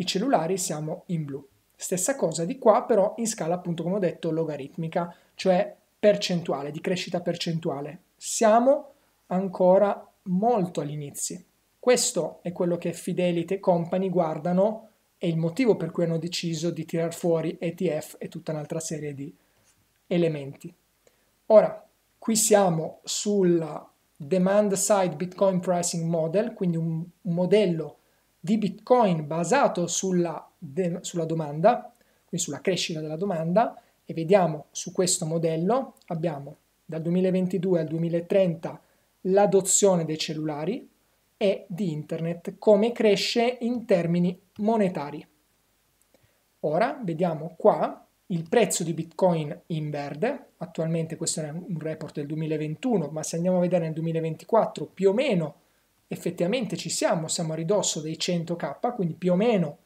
i cellulari siamo in blu. Stessa cosa di qua, però in scala appunto come ho detto logaritmica, cioè percentuale, di crescita percentuale. Siamo ancora molto all'inizio. Questo è quello che Fidelity e Company guardano e il motivo per cui hanno deciso di tirar fuori ETF e tutta un'altra serie di elementi. Ora, qui siamo sulla demand side Bitcoin pricing model, quindi un, un modello di Bitcoin basato sulla, de, sulla domanda, quindi sulla crescita della domanda, e vediamo su questo modello abbiamo dal 2022 al 2030 l'adozione dei cellulari e di internet, come cresce in termini monetari. Ora vediamo qua il prezzo di Bitcoin in verde, attualmente questo è un report del 2021, ma se andiamo a vedere nel 2024 più o meno effettivamente ci siamo, siamo a ridosso dei 100k, quindi più o meno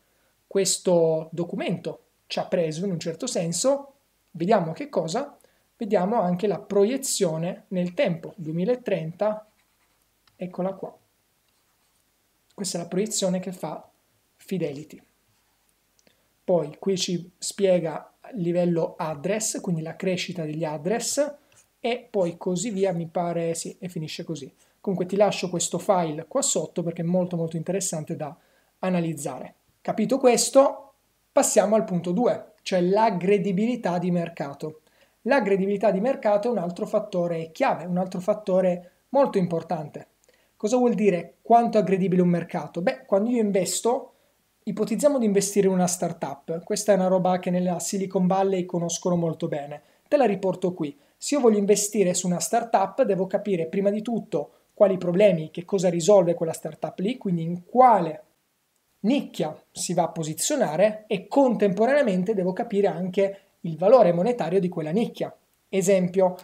questo documento ci ha preso in un certo senso, vediamo che cosa, vediamo anche la proiezione nel tempo, 2030, eccola qua. Questa è la proiezione che fa Fidelity. Poi qui ci spiega il livello address, quindi la crescita degli address, e poi così via, mi pare, sì, e finisce così. Comunque ti lascio questo file qua sotto perché è molto molto interessante da analizzare. Capito questo, passiamo al punto 2, cioè l'aggredibilità di mercato. L'aggredibilità di mercato è un altro fattore chiave, un altro fattore molto importante. Cosa vuol dire quanto è aggredibile un mercato? Beh, quando io investo, ipotizziamo di investire in una startup. Questa è una roba che nella Silicon Valley conoscono molto bene. Te la riporto qui. Se io voglio investire su una startup, devo capire prima di tutto quali problemi, che cosa risolve quella startup lì, quindi in quale nicchia si va a posizionare e contemporaneamente devo capire anche il valore monetario di quella nicchia. Esempio,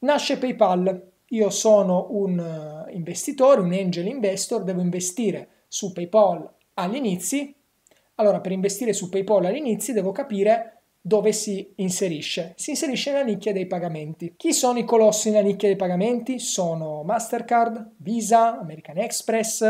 nasce PayPal, io sono un eh, investitore, un angel investor, devo investire su PayPal all'inizio. Allora, per investire su PayPal all'inizio devo capire dove si inserisce? Si inserisce nella nicchia dei pagamenti. Chi sono i colossi nella nicchia dei pagamenti? Sono Mastercard, Visa, American Express,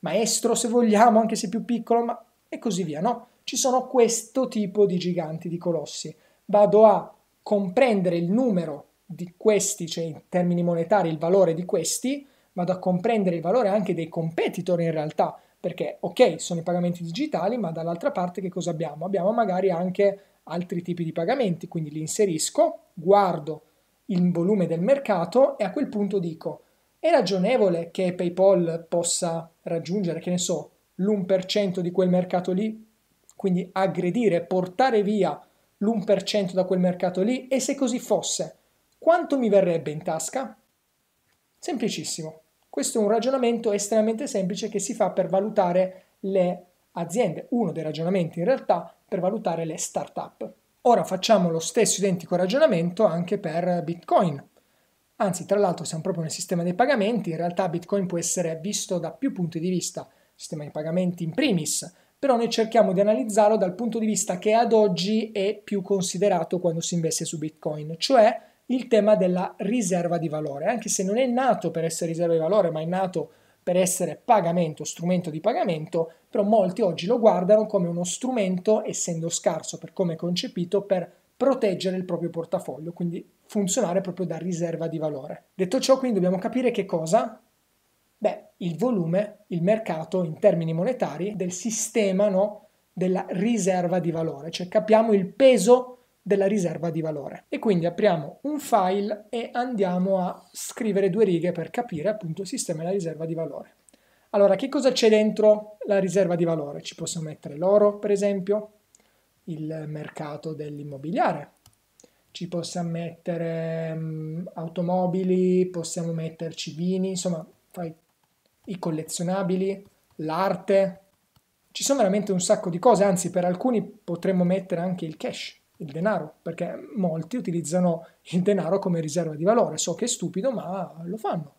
Maestro se vogliamo, anche se più piccolo, ma e così via, no? Ci sono questo tipo di giganti, di colossi. Vado a comprendere il numero di questi, cioè in termini monetari il valore di questi, vado a comprendere il valore anche dei competitor in realtà, perché ok, sono i pagamenti digitali, ma dall'altra parte che cosa abbiamo? Abbiamo magari anche altri tipi di pagamenti, quindi li inserisco, guardo il volume del mercato e a quel punto dico è ragionevole che PayPal possa raggiungere, che ne so, l'1% di quel mercato lì, quindi aggredire, portare via l'1% da quel mercato lì e se così fosse, quanto mi verrebbe in tasca? Semplicissimo. Questo è un ragionamento estremamente semplice che si fa per valutare le aziende, uno dei ragionamenti in realtà per valutare le startup. Ora facciamo lo stesso identico ragionamento anche per Bitcoin. Anzi, tra l'altro siamo proprio nel sistema dei pagamenti, in realtà Bitcoin può essere visto da più punti di vista, sistema dei pagamenti in primis, però noi cerchiamo di analizzarlo dal punto di vista che ad oggi è più considerato quando si investe su Bitcoin, cioè il tema della riserva di valore, anche se non è nato per essere riserva di valore, ma è nato per essere pagamento, strumento di pagamento, però molti oggi lo guardano come uno strumento, essendo scarso per come è concepito, per proteggere il proprio portafoglio, quindi funzionare proprio da riserva di valore. Detto ciò, quindi dobbiamo capire che cosa? Beh, il volume, il mercato in termini monetari del sistema no? della riserva di valore, cioè capiamo il peso della riserva di valore. E quindi apriamo un file e andiamo a scrivere due righe per capire appunto il sistema della riserva di valore. Allora, che cosa c'è dentro la riserva di valore? Ci possiamo mettere l'oro, per esempio, il mercato dell'immobiliare, ci possiamo mettere um, automobili, possiamo metterci vini, insomma, fai, i collezionabili, l'arte. Ci sono veramente un sacco di cose, anzi per alcuni potremmo mettere anche il cash il denaro, perché molti utilizzano il denaro come riserva di valore. So che è stupido, ma lo fanno.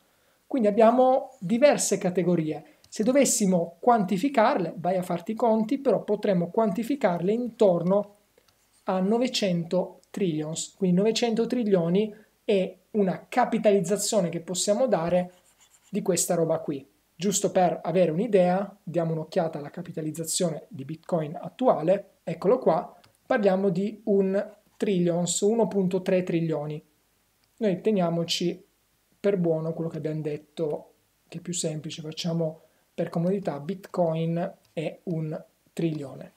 Quindi abbiamo diverse categorie. Se dovessimo quantificarle, vai a farti i conti, però potremmo quantificarle intorno a 900 trillions. Quindi 900 trilioni è una capitalizzazione che possiamo dare di questa roba qui. Giusto per avere un'idea, diamo un'occhiata alla capitalizzazione di Bitcoin attuale, eccolo qua, parliamo di un trillions, 1.3 trilioni. Noi teniamoci per buono quello che abbiamo detto, che è più semplice, facciamo per comodità, Bitcoin è un trilione.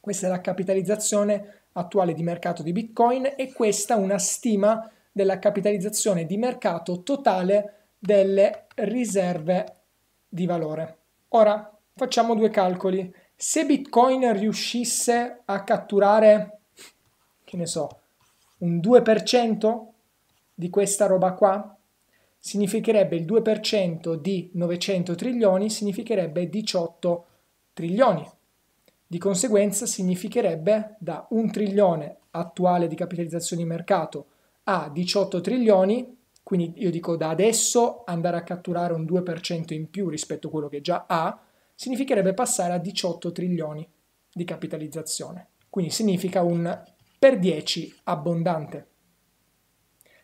Questa è la capitalizzazione attuale di mercato di Bitcoin e questa è una stima della capitalizzazione di mercato totale delle riserve di valore. Ora facciamo due calcoli se Bitcoin riuscisse a catturare, che ne so, un 2% di questa roba qua, significherebbe il 2% di 900 trilioni, significherebbe 18 trilioni. Di conseguenza significherebbe da un trilione attuale di capitalizzazione di mercato a 18 trilioni, quindi io dico da adesso andare a catturare un 2% in più rispetto a quello che già ha, significherebbe passare a 18 trilioni di capitalizzazione. Quindi significa un per 10 abbondante.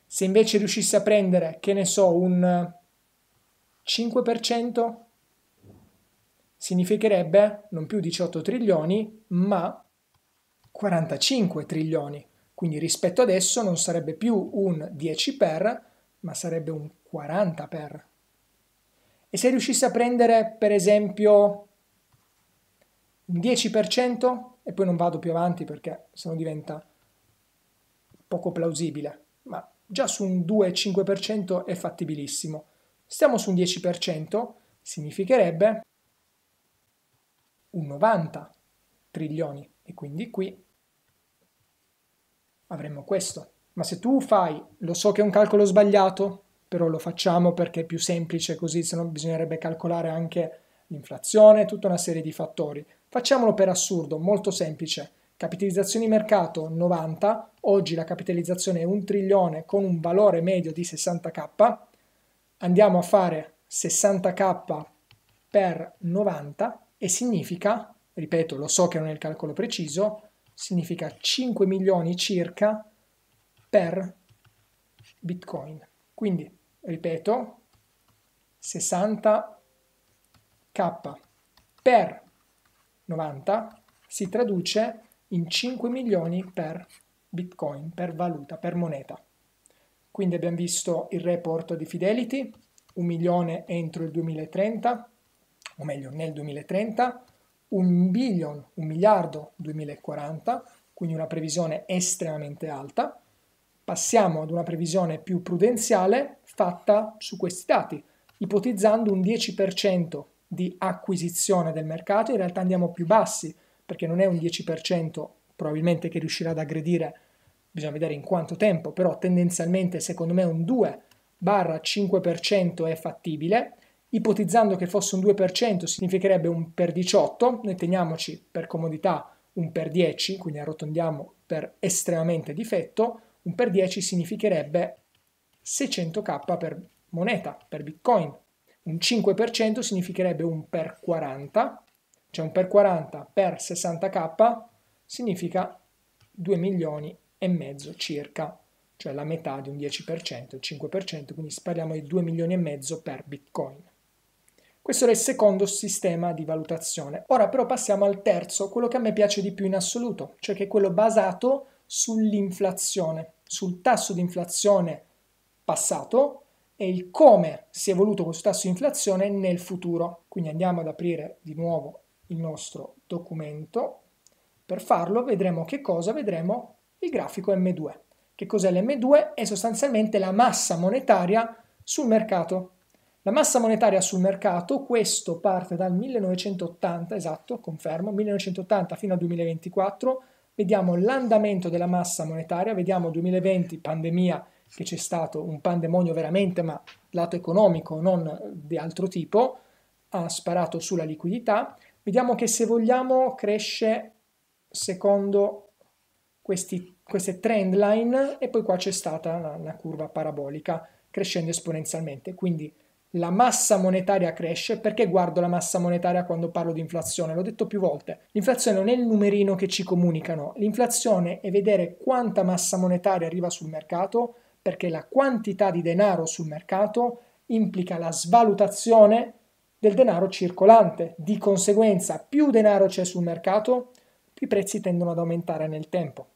Se invece riuscisse a prendere, che ne so, un 5%, significherebbe non più 18 trilioni, ma 45 trilioni. Quindi rispetto adesso non sarebbe più un 10 per, ma sarebbe un 40 per. E se riuscisse a prendere, per esempio, un 10% e poi non vado più avanti perché sennò diventa poco plausibile, ma già su un 2-5% è fattibilissimo. Stiamo su un 10%, significherebbe un 90 trilioni e quindi qui avremmo questo. Ma se tu fai, lo so che è un calcolo sbagliato, però lo facciamo perché è più semplice così, se no bisognerebbe calcolare anche l'inflazione, tutta una serie di fattori. Facciamolo per assurdo, molto semplice. Capitalizzazione di mercato 90, oggi la capitalizzazione è un trilione con un valore medio di 60k, andiamo a fare 60k per 90 e significa, ripeto lo so che non è il calcolo preciso, significa 5 milioni circa per bitcoin. Quindi ripeto, 60k per 90 si traduce in 5 milioni per bitcoin, per valuta, per moneta. Quindi abbiamo visto il report di Fidelity, un milione entro il 2030, o meglio nel 2030, un billion, un miliardo 2040, quindi una previsione estremamente alta, Passiamo ad una previsione più prudenziale fatta su questi dati, ipotizzando un 10% di acquisizione del mercato, in realtà andiamo più bassi perché non è un 10% probabilmente che riuscirà ad aggredire, bisogna vedere in quanto tempo, però tendenzialmente secondo me un 2-5% è fattibile, ipotizzando che fosse un 2% significherebbe un per 18, noi teniamoci per comodità un per 10, quindi arrotondiamo per estremamente difetto, un per 10 significherebbe 600k per moneta, per bitcoin. Un 5% significherebbe un per 40, cioè un per 40 per 60k significa 2 milioni e mezzo circa, cioè la metà di un 10%, il 5%, quindi parliamo di 2 milioni e mezzo per bitcoin. Questo era il secondo sistema di valutazione. Ora però passiamo al terzo, quello che a me piace di più in assoluto, cioè che è quello basato sull'inflazione, sul tasso di inflazione passato e il come si è evoluto questo tasso di inflazione nel futuro. Quindi andiamo ad aprire di nuovo il nostro documento. Per farlo vedremo che cosa? Vedremo il grafico M2. Che cos'è l'M2? È sostanzialmente la massa monetaria sul mercato. La massa monetaria sul mercato, questo parte dal 1980, esatto, confermo, 1980 fino al 2024, vediamo l'andamento della massa monetaria, vediamo 2020 pandemia che c'è stato un pandemonio veramente, ma lato economico, non di altro tipo, ha sparato sulla liquidità. Vediamo che se vogliamo cresce secondo questi, queste trend line e poi qua c'è stata una, una curva parabolica crescendo esponenzialmente. Quindi la massa monetaria cresce, perché guardo la massa monetaria quando parlo di inflazione? L'ho detto più volte. L'inflazione non è il numerino che ci comunicano, l'inflazione è vedere quanta massa monetaria arriva sul mercato, perché la quantità di denaro sul mercato implica la svalutazione del denaro circolante. Di conseguenza, più denaro c'è sul mercato, più i prezzi tendono ad aumentare nel tempo.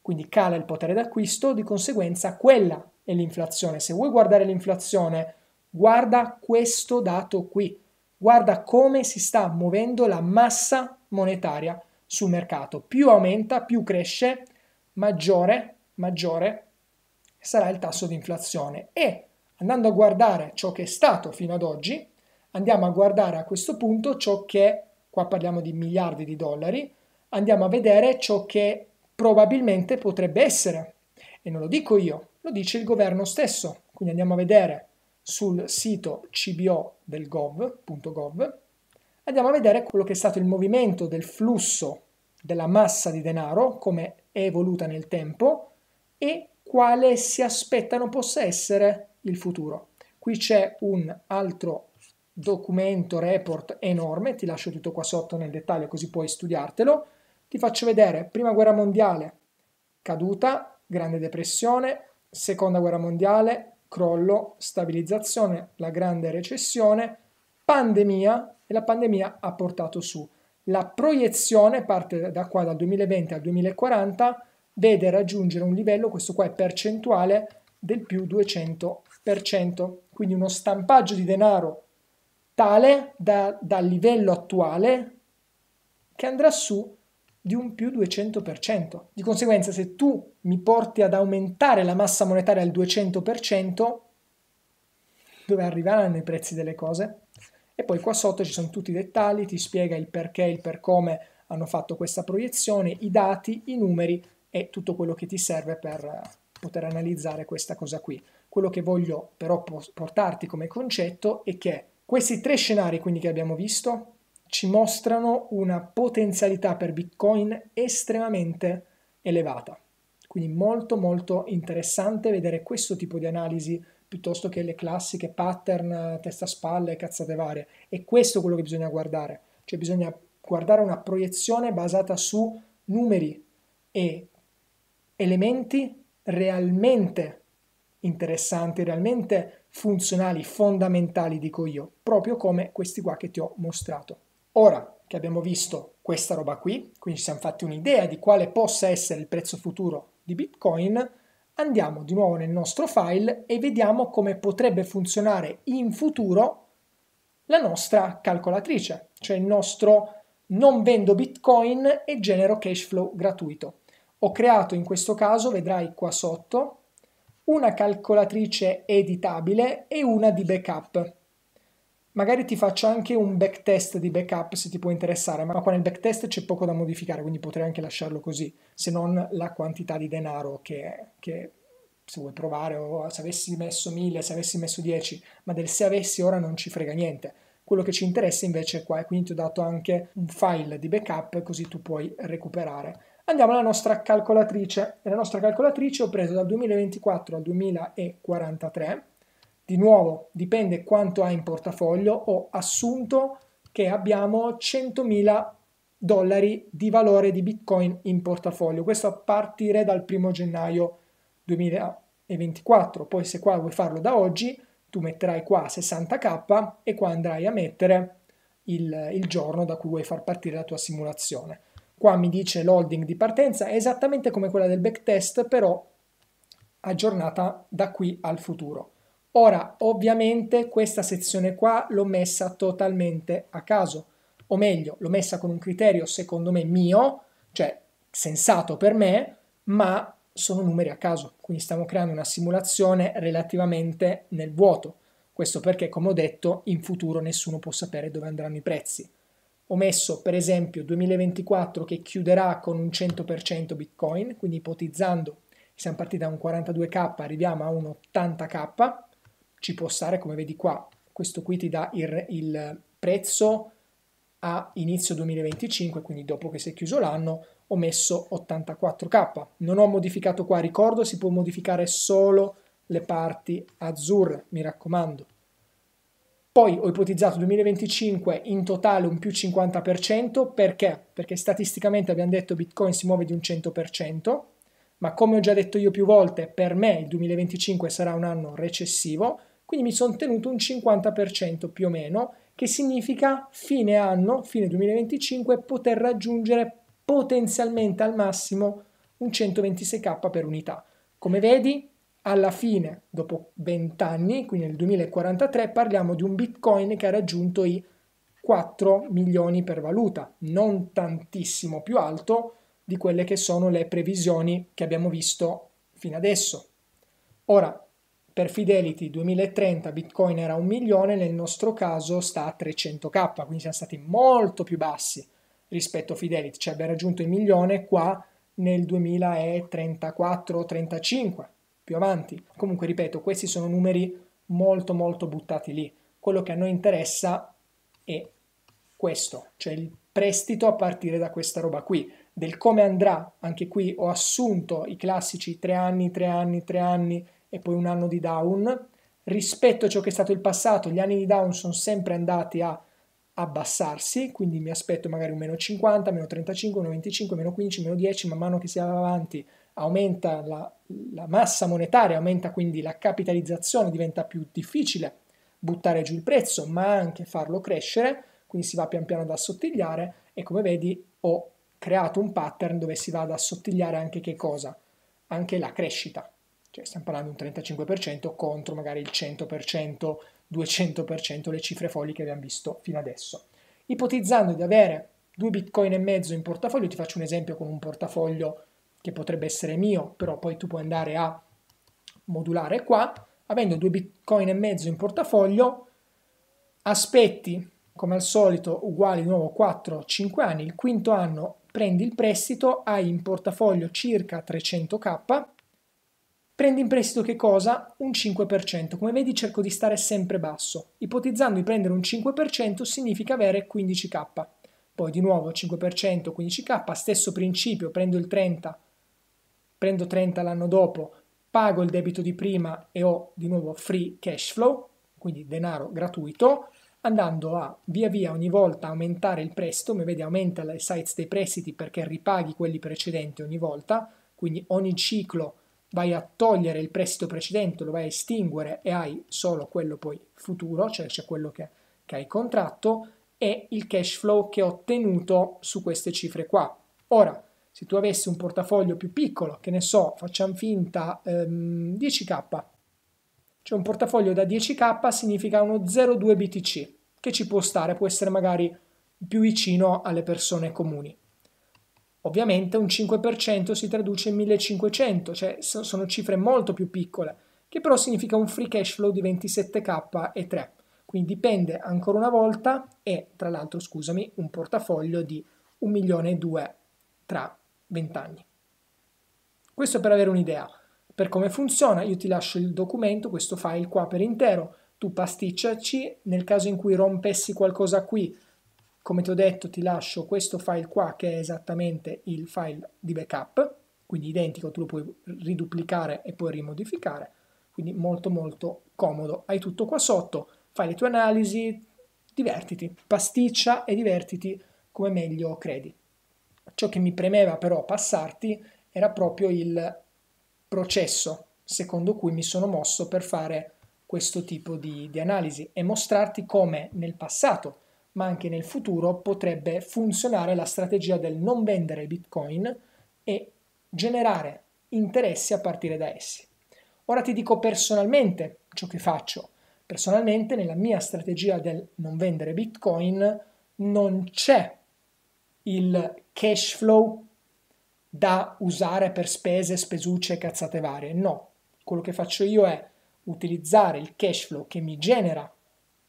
Quindi cala il potere d'acquisto, di conseguenza quella è l'inflazione. Se vuoi guardare l'inflazione guarda questo dato qui, guarda come si sta muovendo la massa monetaria sul mercato. Più aumenta, più cresce, maggiore, maggiore sarà il tasso di inflazione. E andando a guardare ciò che è stato fino ad oggi, andiamo a guardare a questo punto ciò che, qua parliamo di miliardi di dollari, andiamo a vedere ciò che probabilmente potrebbe essere. E non lo dico io, lo dice il governo stesso. Quindi andiamo a vedere sul sito cbo del gov.gov, andiamo a vedere quello che è stato il movimento del flusso della massa di denaro, come è evoluta nel tempo e quale si aspettano possa essere il futuro. Qui c'è un altro documento, report enorme, ti lascio tutto qua sotto nel dettaglio così puoi studiartelo. Ti faccio vedere prima guerra mondiale, caduta, grande depressione, seconda guerra mondiale, crollo, stabilizzazione, la grande recessione, pandemia e la pandemia ha portato su. La proiezione parte da qua dal 2020 al 2040 vede raggiungere un livello, questo qua è percentuale, del più 200%, quindi uno stampaggio di denaro tale da, dal livello attuale che andrà su di un più 200%. Di conseguenza, se tu mi porti ad aumentare la massa monetaria al 200%, dove arriveranno i prezzi delle cose? E poi qua sotto ci sono tutti i dettagli, ti spiega il perché, il per come hanno fatto questa proiezione, i dati, i numeri e tutto quello che ti serve per poter analizzare questa cosa qui. Quello che voglio però portarti come concetto è che questi tre scenari quindi che abbiamo visto, ci mostrano una potenzialità per Bitcoin estremamente elevata. Quindi molto molto interessante vedere questo tipo di analisi piuttosto che le classiche pattern, testa spalle e cazzate varie. E questo è quello che bisogna guardare, cioè bisogna guardare una proiezione basata su numeri e elementi realmente interessanti, realmente funzionali, fondamentali, dico io, proprio come questi qua che ti ho mostrato. Ora che abbiamo visto questa roba qui, quindi ci siamo fatti un'idea di quale possa essere il prezzo futuro di Bitcoin, andiamo di nuovo nel nostro file e vediamo come potrebbe funzionare in futuro la nostra calcolatrice, cioè il nostro non vendo Bitcoin e genero cash flow gratuito. Ho creato in questo caso, vedrai qua sotto, una calcolatrice editabile e una di backup magari ti faccio anche un backtest di backup se ti può interessare, ma qua nel backtest c'è poco da modificare, quindi potrei anche lasciarlo così, se non la quantità di denaro che, che se vuoi provare, o se avessi messo 1000, se avessi messo 10, ma del se avessi ora non ci frega niente. Quello che ci interessa invece è qua, e quindi ti ho dato anche un file di backup così tu puoi recuperare. Andiamo alla nostra calcolatrice. Nella nostra calcolatrice ho preso dal 2024 al 2043 di nuovo dipende quanto hai in portafoglio, ho assunto che abbiamo 100.000 dollari di valore di bitcoin in portafoglio, questo a partire dal 1 gennaio 2024, poi se qua vuoi farlo da oggi tu metterai qua 60k e qua andrai a mettere il, il giorno da cui vuoi far partire la tua simulazione. Qua mi dice l'holding di partenza, esattamente come quella del backtest, però aggiornata da qui al futuro. Ora, ovviamente questa sezione qua l'ho messa totalmente a caso, o meglio, l'ho messa con un criterio secondo me mio, cioè sensato per me, ma sono numeri a caso, quindi stiamo creando una simulazione relativamente nel vuoto. Questo perché, come ho detto, in futuro nessuno può sapere dove andranno i prezzi. Ho messo per esempio 2024 che chiuderà con un 100% Bitcoin, quindi ipotizzando siamo partiti da un 42k, arriviamo a un 80k, ci può stare come vedi qua. Questo qui ti dà il, il prezzo a inizio 2025, quindi dopo che si è chiuso l'anno, ho messo 84k. Non ho modificato qua, ricordo, si può modificare solo le parti azzurre, mi raccomando. Poi ho ipotizzato 2025 in totale un più 50%, perché? Perché statisticamente abbiamo detto Bitcoin si muove di un 100%, ma come ho già detto io più volte, per me il 2025 sarà un anno recessivo, quindi mi sono tenuto un 50% più o meno, che significa fine anno, fine 2025, poter raggiungere potenzialmente al massimo un 126k per unità. Come vedi, alla fine, dopo 20 anni, quindi nel 2043, parliamo di un bitcoin che ha raggiunto i 4 milioni per valuta, non tantissimo più alto di quelle che sono le previsioni che abbiamo visto fino adesso. Ora, per Fidelity 2030 Bitcoin era un milione, nel nostro caso sta a 300k, quindi siamo stati molto più bassi rispetto a Fidelity, cioè abbiamo raggiunto il milione qua nel 2034-35, più avanti. Comunque ripeto, questi sono numeri molto molto buttati lì. Quello che a noi interessa è questo, cioè il prestito a partire da questa roba qui, del come andrà. Anche qui ho assunto i classici tre anni, tre anni, tre anni, e poi un anno di down. Rispetto a ciò che è stato il passato, gli anni di down sono sempre andati a abbassarsi, quindi mi aspetto magari un meno 50, meno 35, meno 25, meno 15, meno 10, man mano che si va avanti aumenta la, la massa monetaria, aumenta quindi la capitalizzazione, diventa più difficile buttare giù il prezzo, ma anche farlo crescere, quindi si va pian piano ad assottigliare e come vedi ho creato un pattern dove si va ad assottigliare anche che cosa? Anche la crescita. Cioè stiamo parlando di un 35% contro magari il 100%, 200%, le cifre folli che abbiamo visto fino adesso. Ipotizzando di avere due bitcoin e mezzo in portafoglio, ti faccio un esempio con un portafoglio che potrebbe essere mio, però poi tu puoi andare a modulare qua, avendo due bitcoin e mezzo in portafoglio, aspetti come al solito uguali di nuovo 4-5 anni, il quinto anno prendi il prestito, hai in portafoglio circa 300k, Prendi in prestito che cosa? Un 5%. Come vedi cerco di stare sempre basso. Ipotizzando di prendere un 5% significa avere 15k. Poi di nuovo 5%, 15k, stesso principio, prendo il 30, prendo 30 l'anno dopo, pago il debito di prima e ho di nuovo free cash flow, quindi denaro gratuito, andando a via via ogni volta aumentare il prestito, come vedi aumenta le sites dei prestiti perché ripaghi quelli precedenti ogni volta, quindi ogni ciclo vai a togliere il prestito precedente, lo vai a estinguere e hai solo quello poi futuro, cioè c'è quello che, che hai contratto e il cash flow che ho ottenuto su queste cifre qua. Ora, se tu avessi un portafoglio più piccolo, che ne so, facciamo finta ehm, 10k, cioè un portafoglio da 10k significa uno 0,2 BTC, che ci può stare, può essere magari più vicino alle persone comuni. Ovviamente un 5% si traduce in 1500, cioè sono cifre molto più piccole, che però significa un free cash flow di 27k e 3. Quindi dipende ancora una volta e tra l'altro, scusami, un portafoglio di 1 milione e 2 tra 20 anni. Questo per avere un'idea. Per come funziona, io ti lascio il documento, questo file qua per intero, tu pasticciaci, nel caso in cui rompessi qualcosa qui, come ti ho detto ti lascio questo file qua che è esattamente il file di backup quindi identico tu lo puoi riduplicare e poi rimodificare quindi molto molto comodo hai tutto qua sotto fai le tue analisi divertiti pasticcia e divertiti come meglio credi ciò che mi premeva però passarti era proprio il processo secondo cui mi sono mosso per fare questo tipo di, di analisi e mostrarti come nel passato ma anche nel futuro potrebbe funzionare la strategia del non vendere bitcoin e generare interessi a partire da essi. Ora ti dico personalmente ciò che faccio. Personalmente nella mia strategia del non vendere bitcoin non c'è il cash flow da usare per spese, spesucce, cazzate varie. No, quello che faccio io è utilizzare il cash flow che mi genera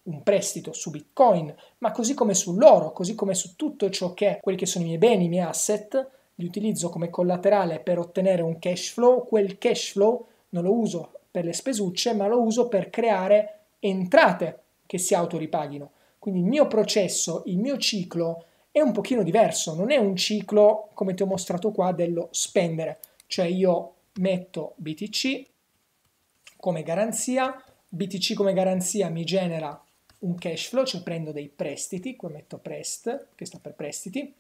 un prestito su Bitcoin, ma così come sull'oro, così come su tutto ciò che è quelli che sono i miei beni, i miei asset, li utilizzo come collaterale per ottenere un cash flow, quel cash flow non lo uso per le spesucce, ma lo uso per creare entrate che si autoripaghino. Quindi il mio processo, il mio ciclo è un pochino diverso, non è un ciclo come ti ho mostrato qua dello spendere, cioè io metto BTC come garanzia, BTC come garanzia mi genera un cash flow, cioè prendo dei prestiti, qui metto prest, che sta per prestiti,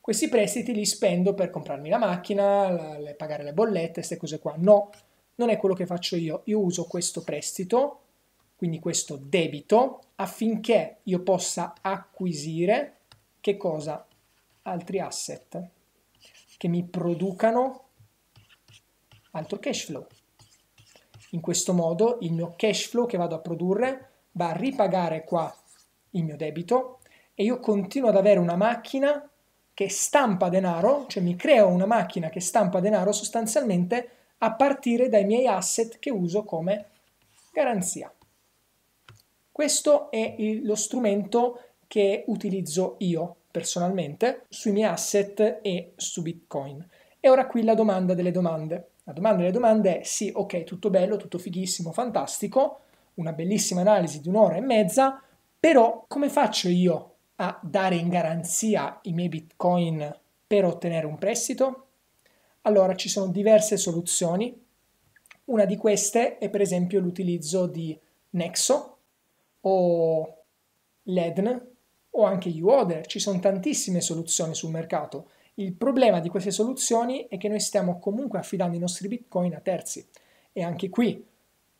questi prestiti li spendo per comprarmi la macchina, la, le, pagare le bollette, queste cose qua. No, non è quello che faccio io. Io uso questo prestito, quindi questo debito, affinché io possa acquisire che cosa? Altri asset che mi producano altro cash flow. In questo modo il mio cash flow che vado a produrre va a ripagare qua il mio debito e io continuo ad avere una macchina che stampa denaro, cioè mi creo una macchina che stampa denaro sostanzialmente a partire dai miei asset che uso come garanzia. Questo è il, lo strumento che utilizzo io personalmente sui miei asset e su Bitcoin. E ora qui la domanda delle domande. La domanda delle domande è sì, ok, tutto bello, tutto fighissimo, fantastico, una bellissima analisi di un'ora e mezza, però come faccio io a dare in garanzia i miei bitcoin per ottenere un prestito? Allora ci sono diverse soluzioni. Una di queste è per esempio l'utilizzo di Nexo o Ledn o anche UODER. Ci sono tantissime soluzioni sul mercato. Il problema di queste soluzioni è che noi stiamo comunque affidando i nostri bitcoin a terzi. E anche qui,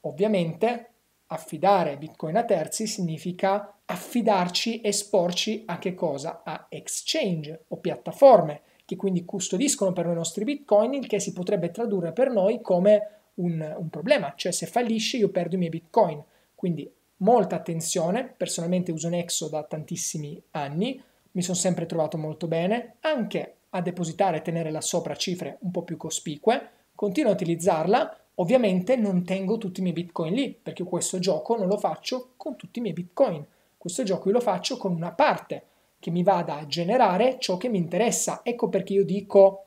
ovviamente, affidare Bitcoin a terzi significa affidarci, esporci a che cosa? A exchange o piattaforme che quindi custodiscono per noi i nostri Bitcoin, il che si potrebbe tradurre per noi come un, un problema, cioè se fallisce io perdo i miei Bitcoin. Quindi molta attenzione, personalmente uso Nexo da tantissimi anni, mi sono sempre trovato molto bene, anche a depositare e tenere là sopra cifre un po' più cospicue, continuo a utilizzarla, Ovviamente non tengo tutti i miei bitcoin lì, perché questo gioco non lo faccio con tutti i miei bitcoin. Questo gioco io lo faccio con una parte che mi vada a generare ciò che mi interessa. Ecco perché io dico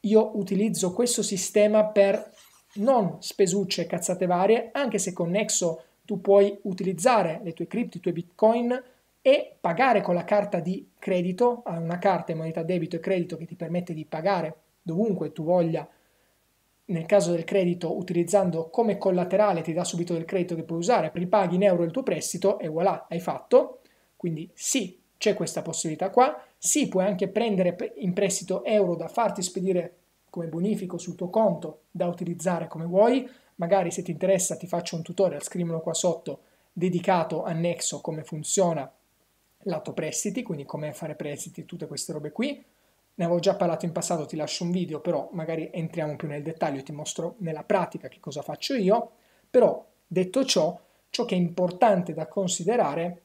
io utilizzo questo sistema per non spesucce e cazzate varie, anche se con connesso tu puoi utilizzare le tue cripto, i tuoi bitcoin e pagare con la carta di credito, una carta in moneta debito e credito che ti permette di pagare dovunque tu voglia nel caso del credito utilizzando come collaterale ti dà subito del credito che puoi usare, ripaghi in euro il tuo prestito e voilà, hai fatto. Quindi sì, c'è questa possibilità qua, sì, puoi anche prendere in prestito euro da farti spedire come bonifico sul tuo conto da utilizzare come vuoi, magari se ti interessa ti faccio un tutorial, scrivimelo qua sotto, dedicato annesso come funziona lato prestiti, quindi come fare prestiti, tutte queste robe qui, ne avevo già parlato in passato, ti lascio un video, però magari entriamo più nel dettaglio, e ti mostro nella pratica che cosa faccio io, però detto ciò, ciò che è importante da considerare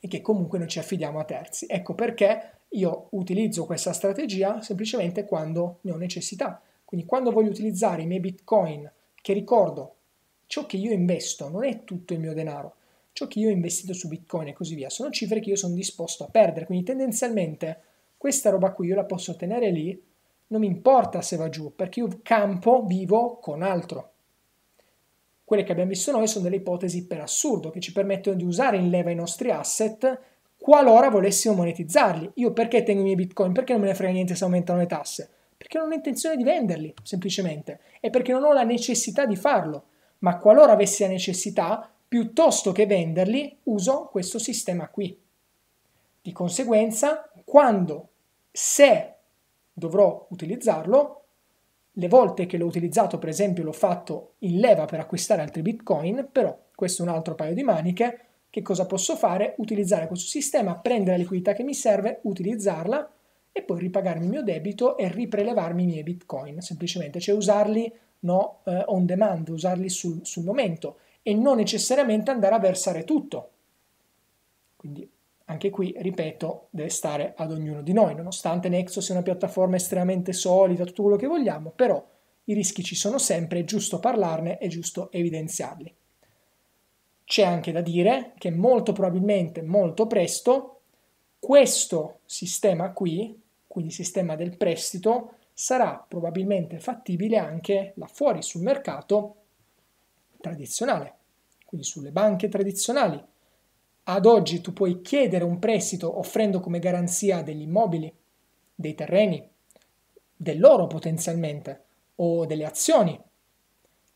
è che comunque noi ci affidiamo a terzi. Ecco perché io utilizzo questa strategia semplicemente quando ne ho necessità. Quindi quando voglio utilizzare i miei bitcoin, che ricordo, ciò che io investo non è tutto il mio denaro, ciò che io ho investito su bitcoin e così via, sono cifre che io sono disposto a perdere, quindi tendenzialmente questa roba qui io la posso tenere lì, non mi importa se va giù, perché io campo vivo con altro. Quelle che abbiamo visto noi sono delle ipotesi per assurdo che ci permettono di usare in leva i nostri asset qualora volessimo monetizzarli. Io perché tengo i miei bitcoin? Perché non me ne frega niente se aumentano le tasse? Perché non ho intenzione di venderli, semplicemente, e perché non ho la necessità di farlo. Ma qualora avessi la necessità, piuttosto che venderli, uso questo sistema qui. Di conseguenza, quando se dovrò utilizzarlo, le volte che l'ho utilizzato per esempio l'ho fatto in leva per acquistare altri bitcoin, però questo è un altro paio di maniche, che cosa posso fare? Utilizzare questo sistema, prendere la liquidità che mi serve, utilizzarla e poi ripagarmi il mio debito e riprelevarmi i miei bitcoin, semplicemente, cioè usarli no, eh, on demand, usarli sul, sul momento e non necessariamente andare a versare tutto. Quindi anche qui, ripeto, deve stare ad ognuno di noi, nonostante Nexo sia una piattaforma estremamente solida, tutto quello che vogliamo, però i rischi ci sono sempre, è giusto parlarne, è giusto evidenziarli. C'è anche da dire che molto probabilmente, molto presto, questo sistema qui, quindi sistema del prestito, sarà probabilmente fattibile anche là fuori sul mercato tradizionale, quindi sulle banche tradizionali, ad oggi tu puoi chiedere un prestito offrendo come garanzia degli immobili, dei terreni, dell'oro potenzialmente o delle azioni.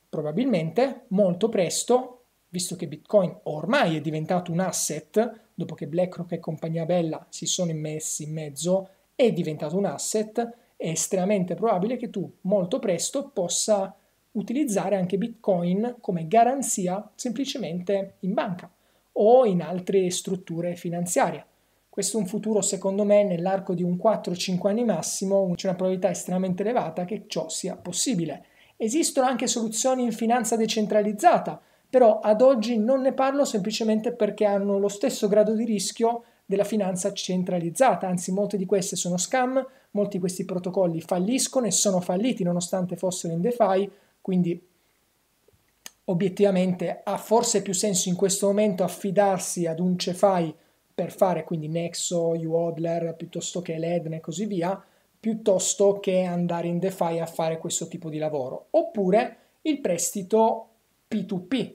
Probabilmente molto presto, visto che Bitcoin ormai è diventato un asset, dopo che BlackRock e compagnia bella si sono messi in mezzo, è diventato un asset, è estremamente probabile che tu molto presto possa utilizzare anche Bitcoin come garanzia semplicemente in banca o in altre strutture finanziarie. Questo è un futuro, secondo me, nell'arco di un 4-5 anni massimo, c'è una probabilità estremamente elevata che ciò sia possibile. Esistono anche soluzioni in finanza decentralizzata, però ad oggi non ne parlo semplicemente perché hanno lo stesso grado di rischio della finanza centralizzata, anzi molte di queste sono scam, molti di questi protocolli falliscono e sono falliti nonostante fossero in DeFi, quindi obiettivamente ha forse più senso in questo momento affidarsi ad un Cefai per fare quindi Nexo, UODLER piuttosto che LEDN e così via, piuttosto che andare in DeFi a fare questo tipo di lavoro. Oppure il prestito P2P.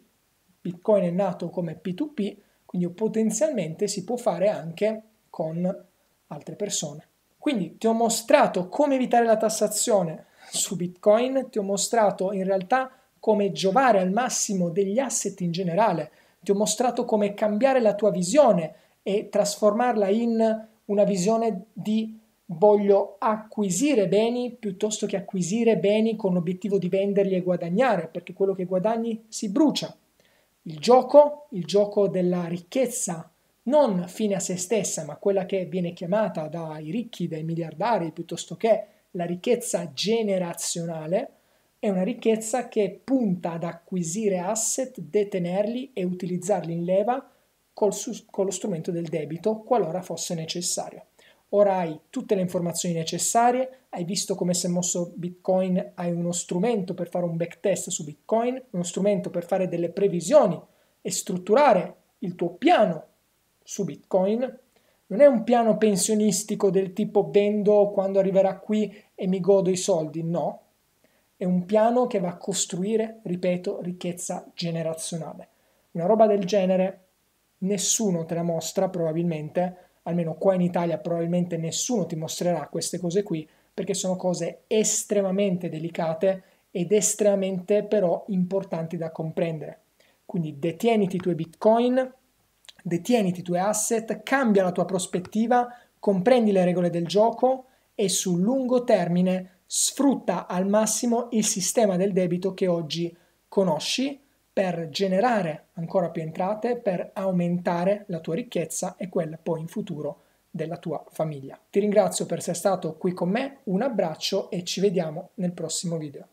Bitcoin è nato come P2P, quindi potenzialmente si può fare anche con altre persone. Quindi ti ho mostrato come evitare la tassazione su Bitcoin, ti ho mostrato in realtà come giovare al massimo degli asset in generale, ti ho mostrato come cambiare la tua visione e trasformarla in una visione di voglio acquisire beni piuttosto che acquisire beni con l'obiettivo di venderli e guadagnare, perché quello che guadagni si brucia. Il gioco, il gioco della ricchezza, non fine a se stessa, ma quella che viene chiamata dai ricchi, dai miliardari, piuttosto che la ricchezza generazionale, è una ricchezza che punta ad acquisire asset, detenerli e utilizzarli in leva col su- con lo strumento del debito qualora fosse necessario. Ora hai tutte le informazioni necessarie, hai visto come si è mosso Bitcoin, hai uno strumento per fare un backtest su Bitcoin, uno strumento per fare delle previsioni e strutturare il tuo piano su Bitcoin. Non è un piano pensionistico del tipo vendo quando arriverà qui e mi godo i soldi, no, è un piano che va a costruire, ripeto, ricchezza generazionale. Una roba del genere nessuno te la mostra probabilmente, almeno qua in Italia probabilmente nessuno ti mostrerà queste cose qui, perché sono cose estremamente delicate ed estremamente però importanti da comprendere. Quindi detieniti i tuoi bitcoin, detieniti i tuoi asset, cambia la tua prospettiva, comprendi le regole del gioco e sul lungo termine sfrutta al massimo il sistema del debito che oggi conosci per generare ancora più entrate, per aumentare la tua ricchezza e quella poi in futuro della tua famiglia. Ti ringrazio per essere stato qui con me, un abbraccio e ci vediamo nel prossimo video.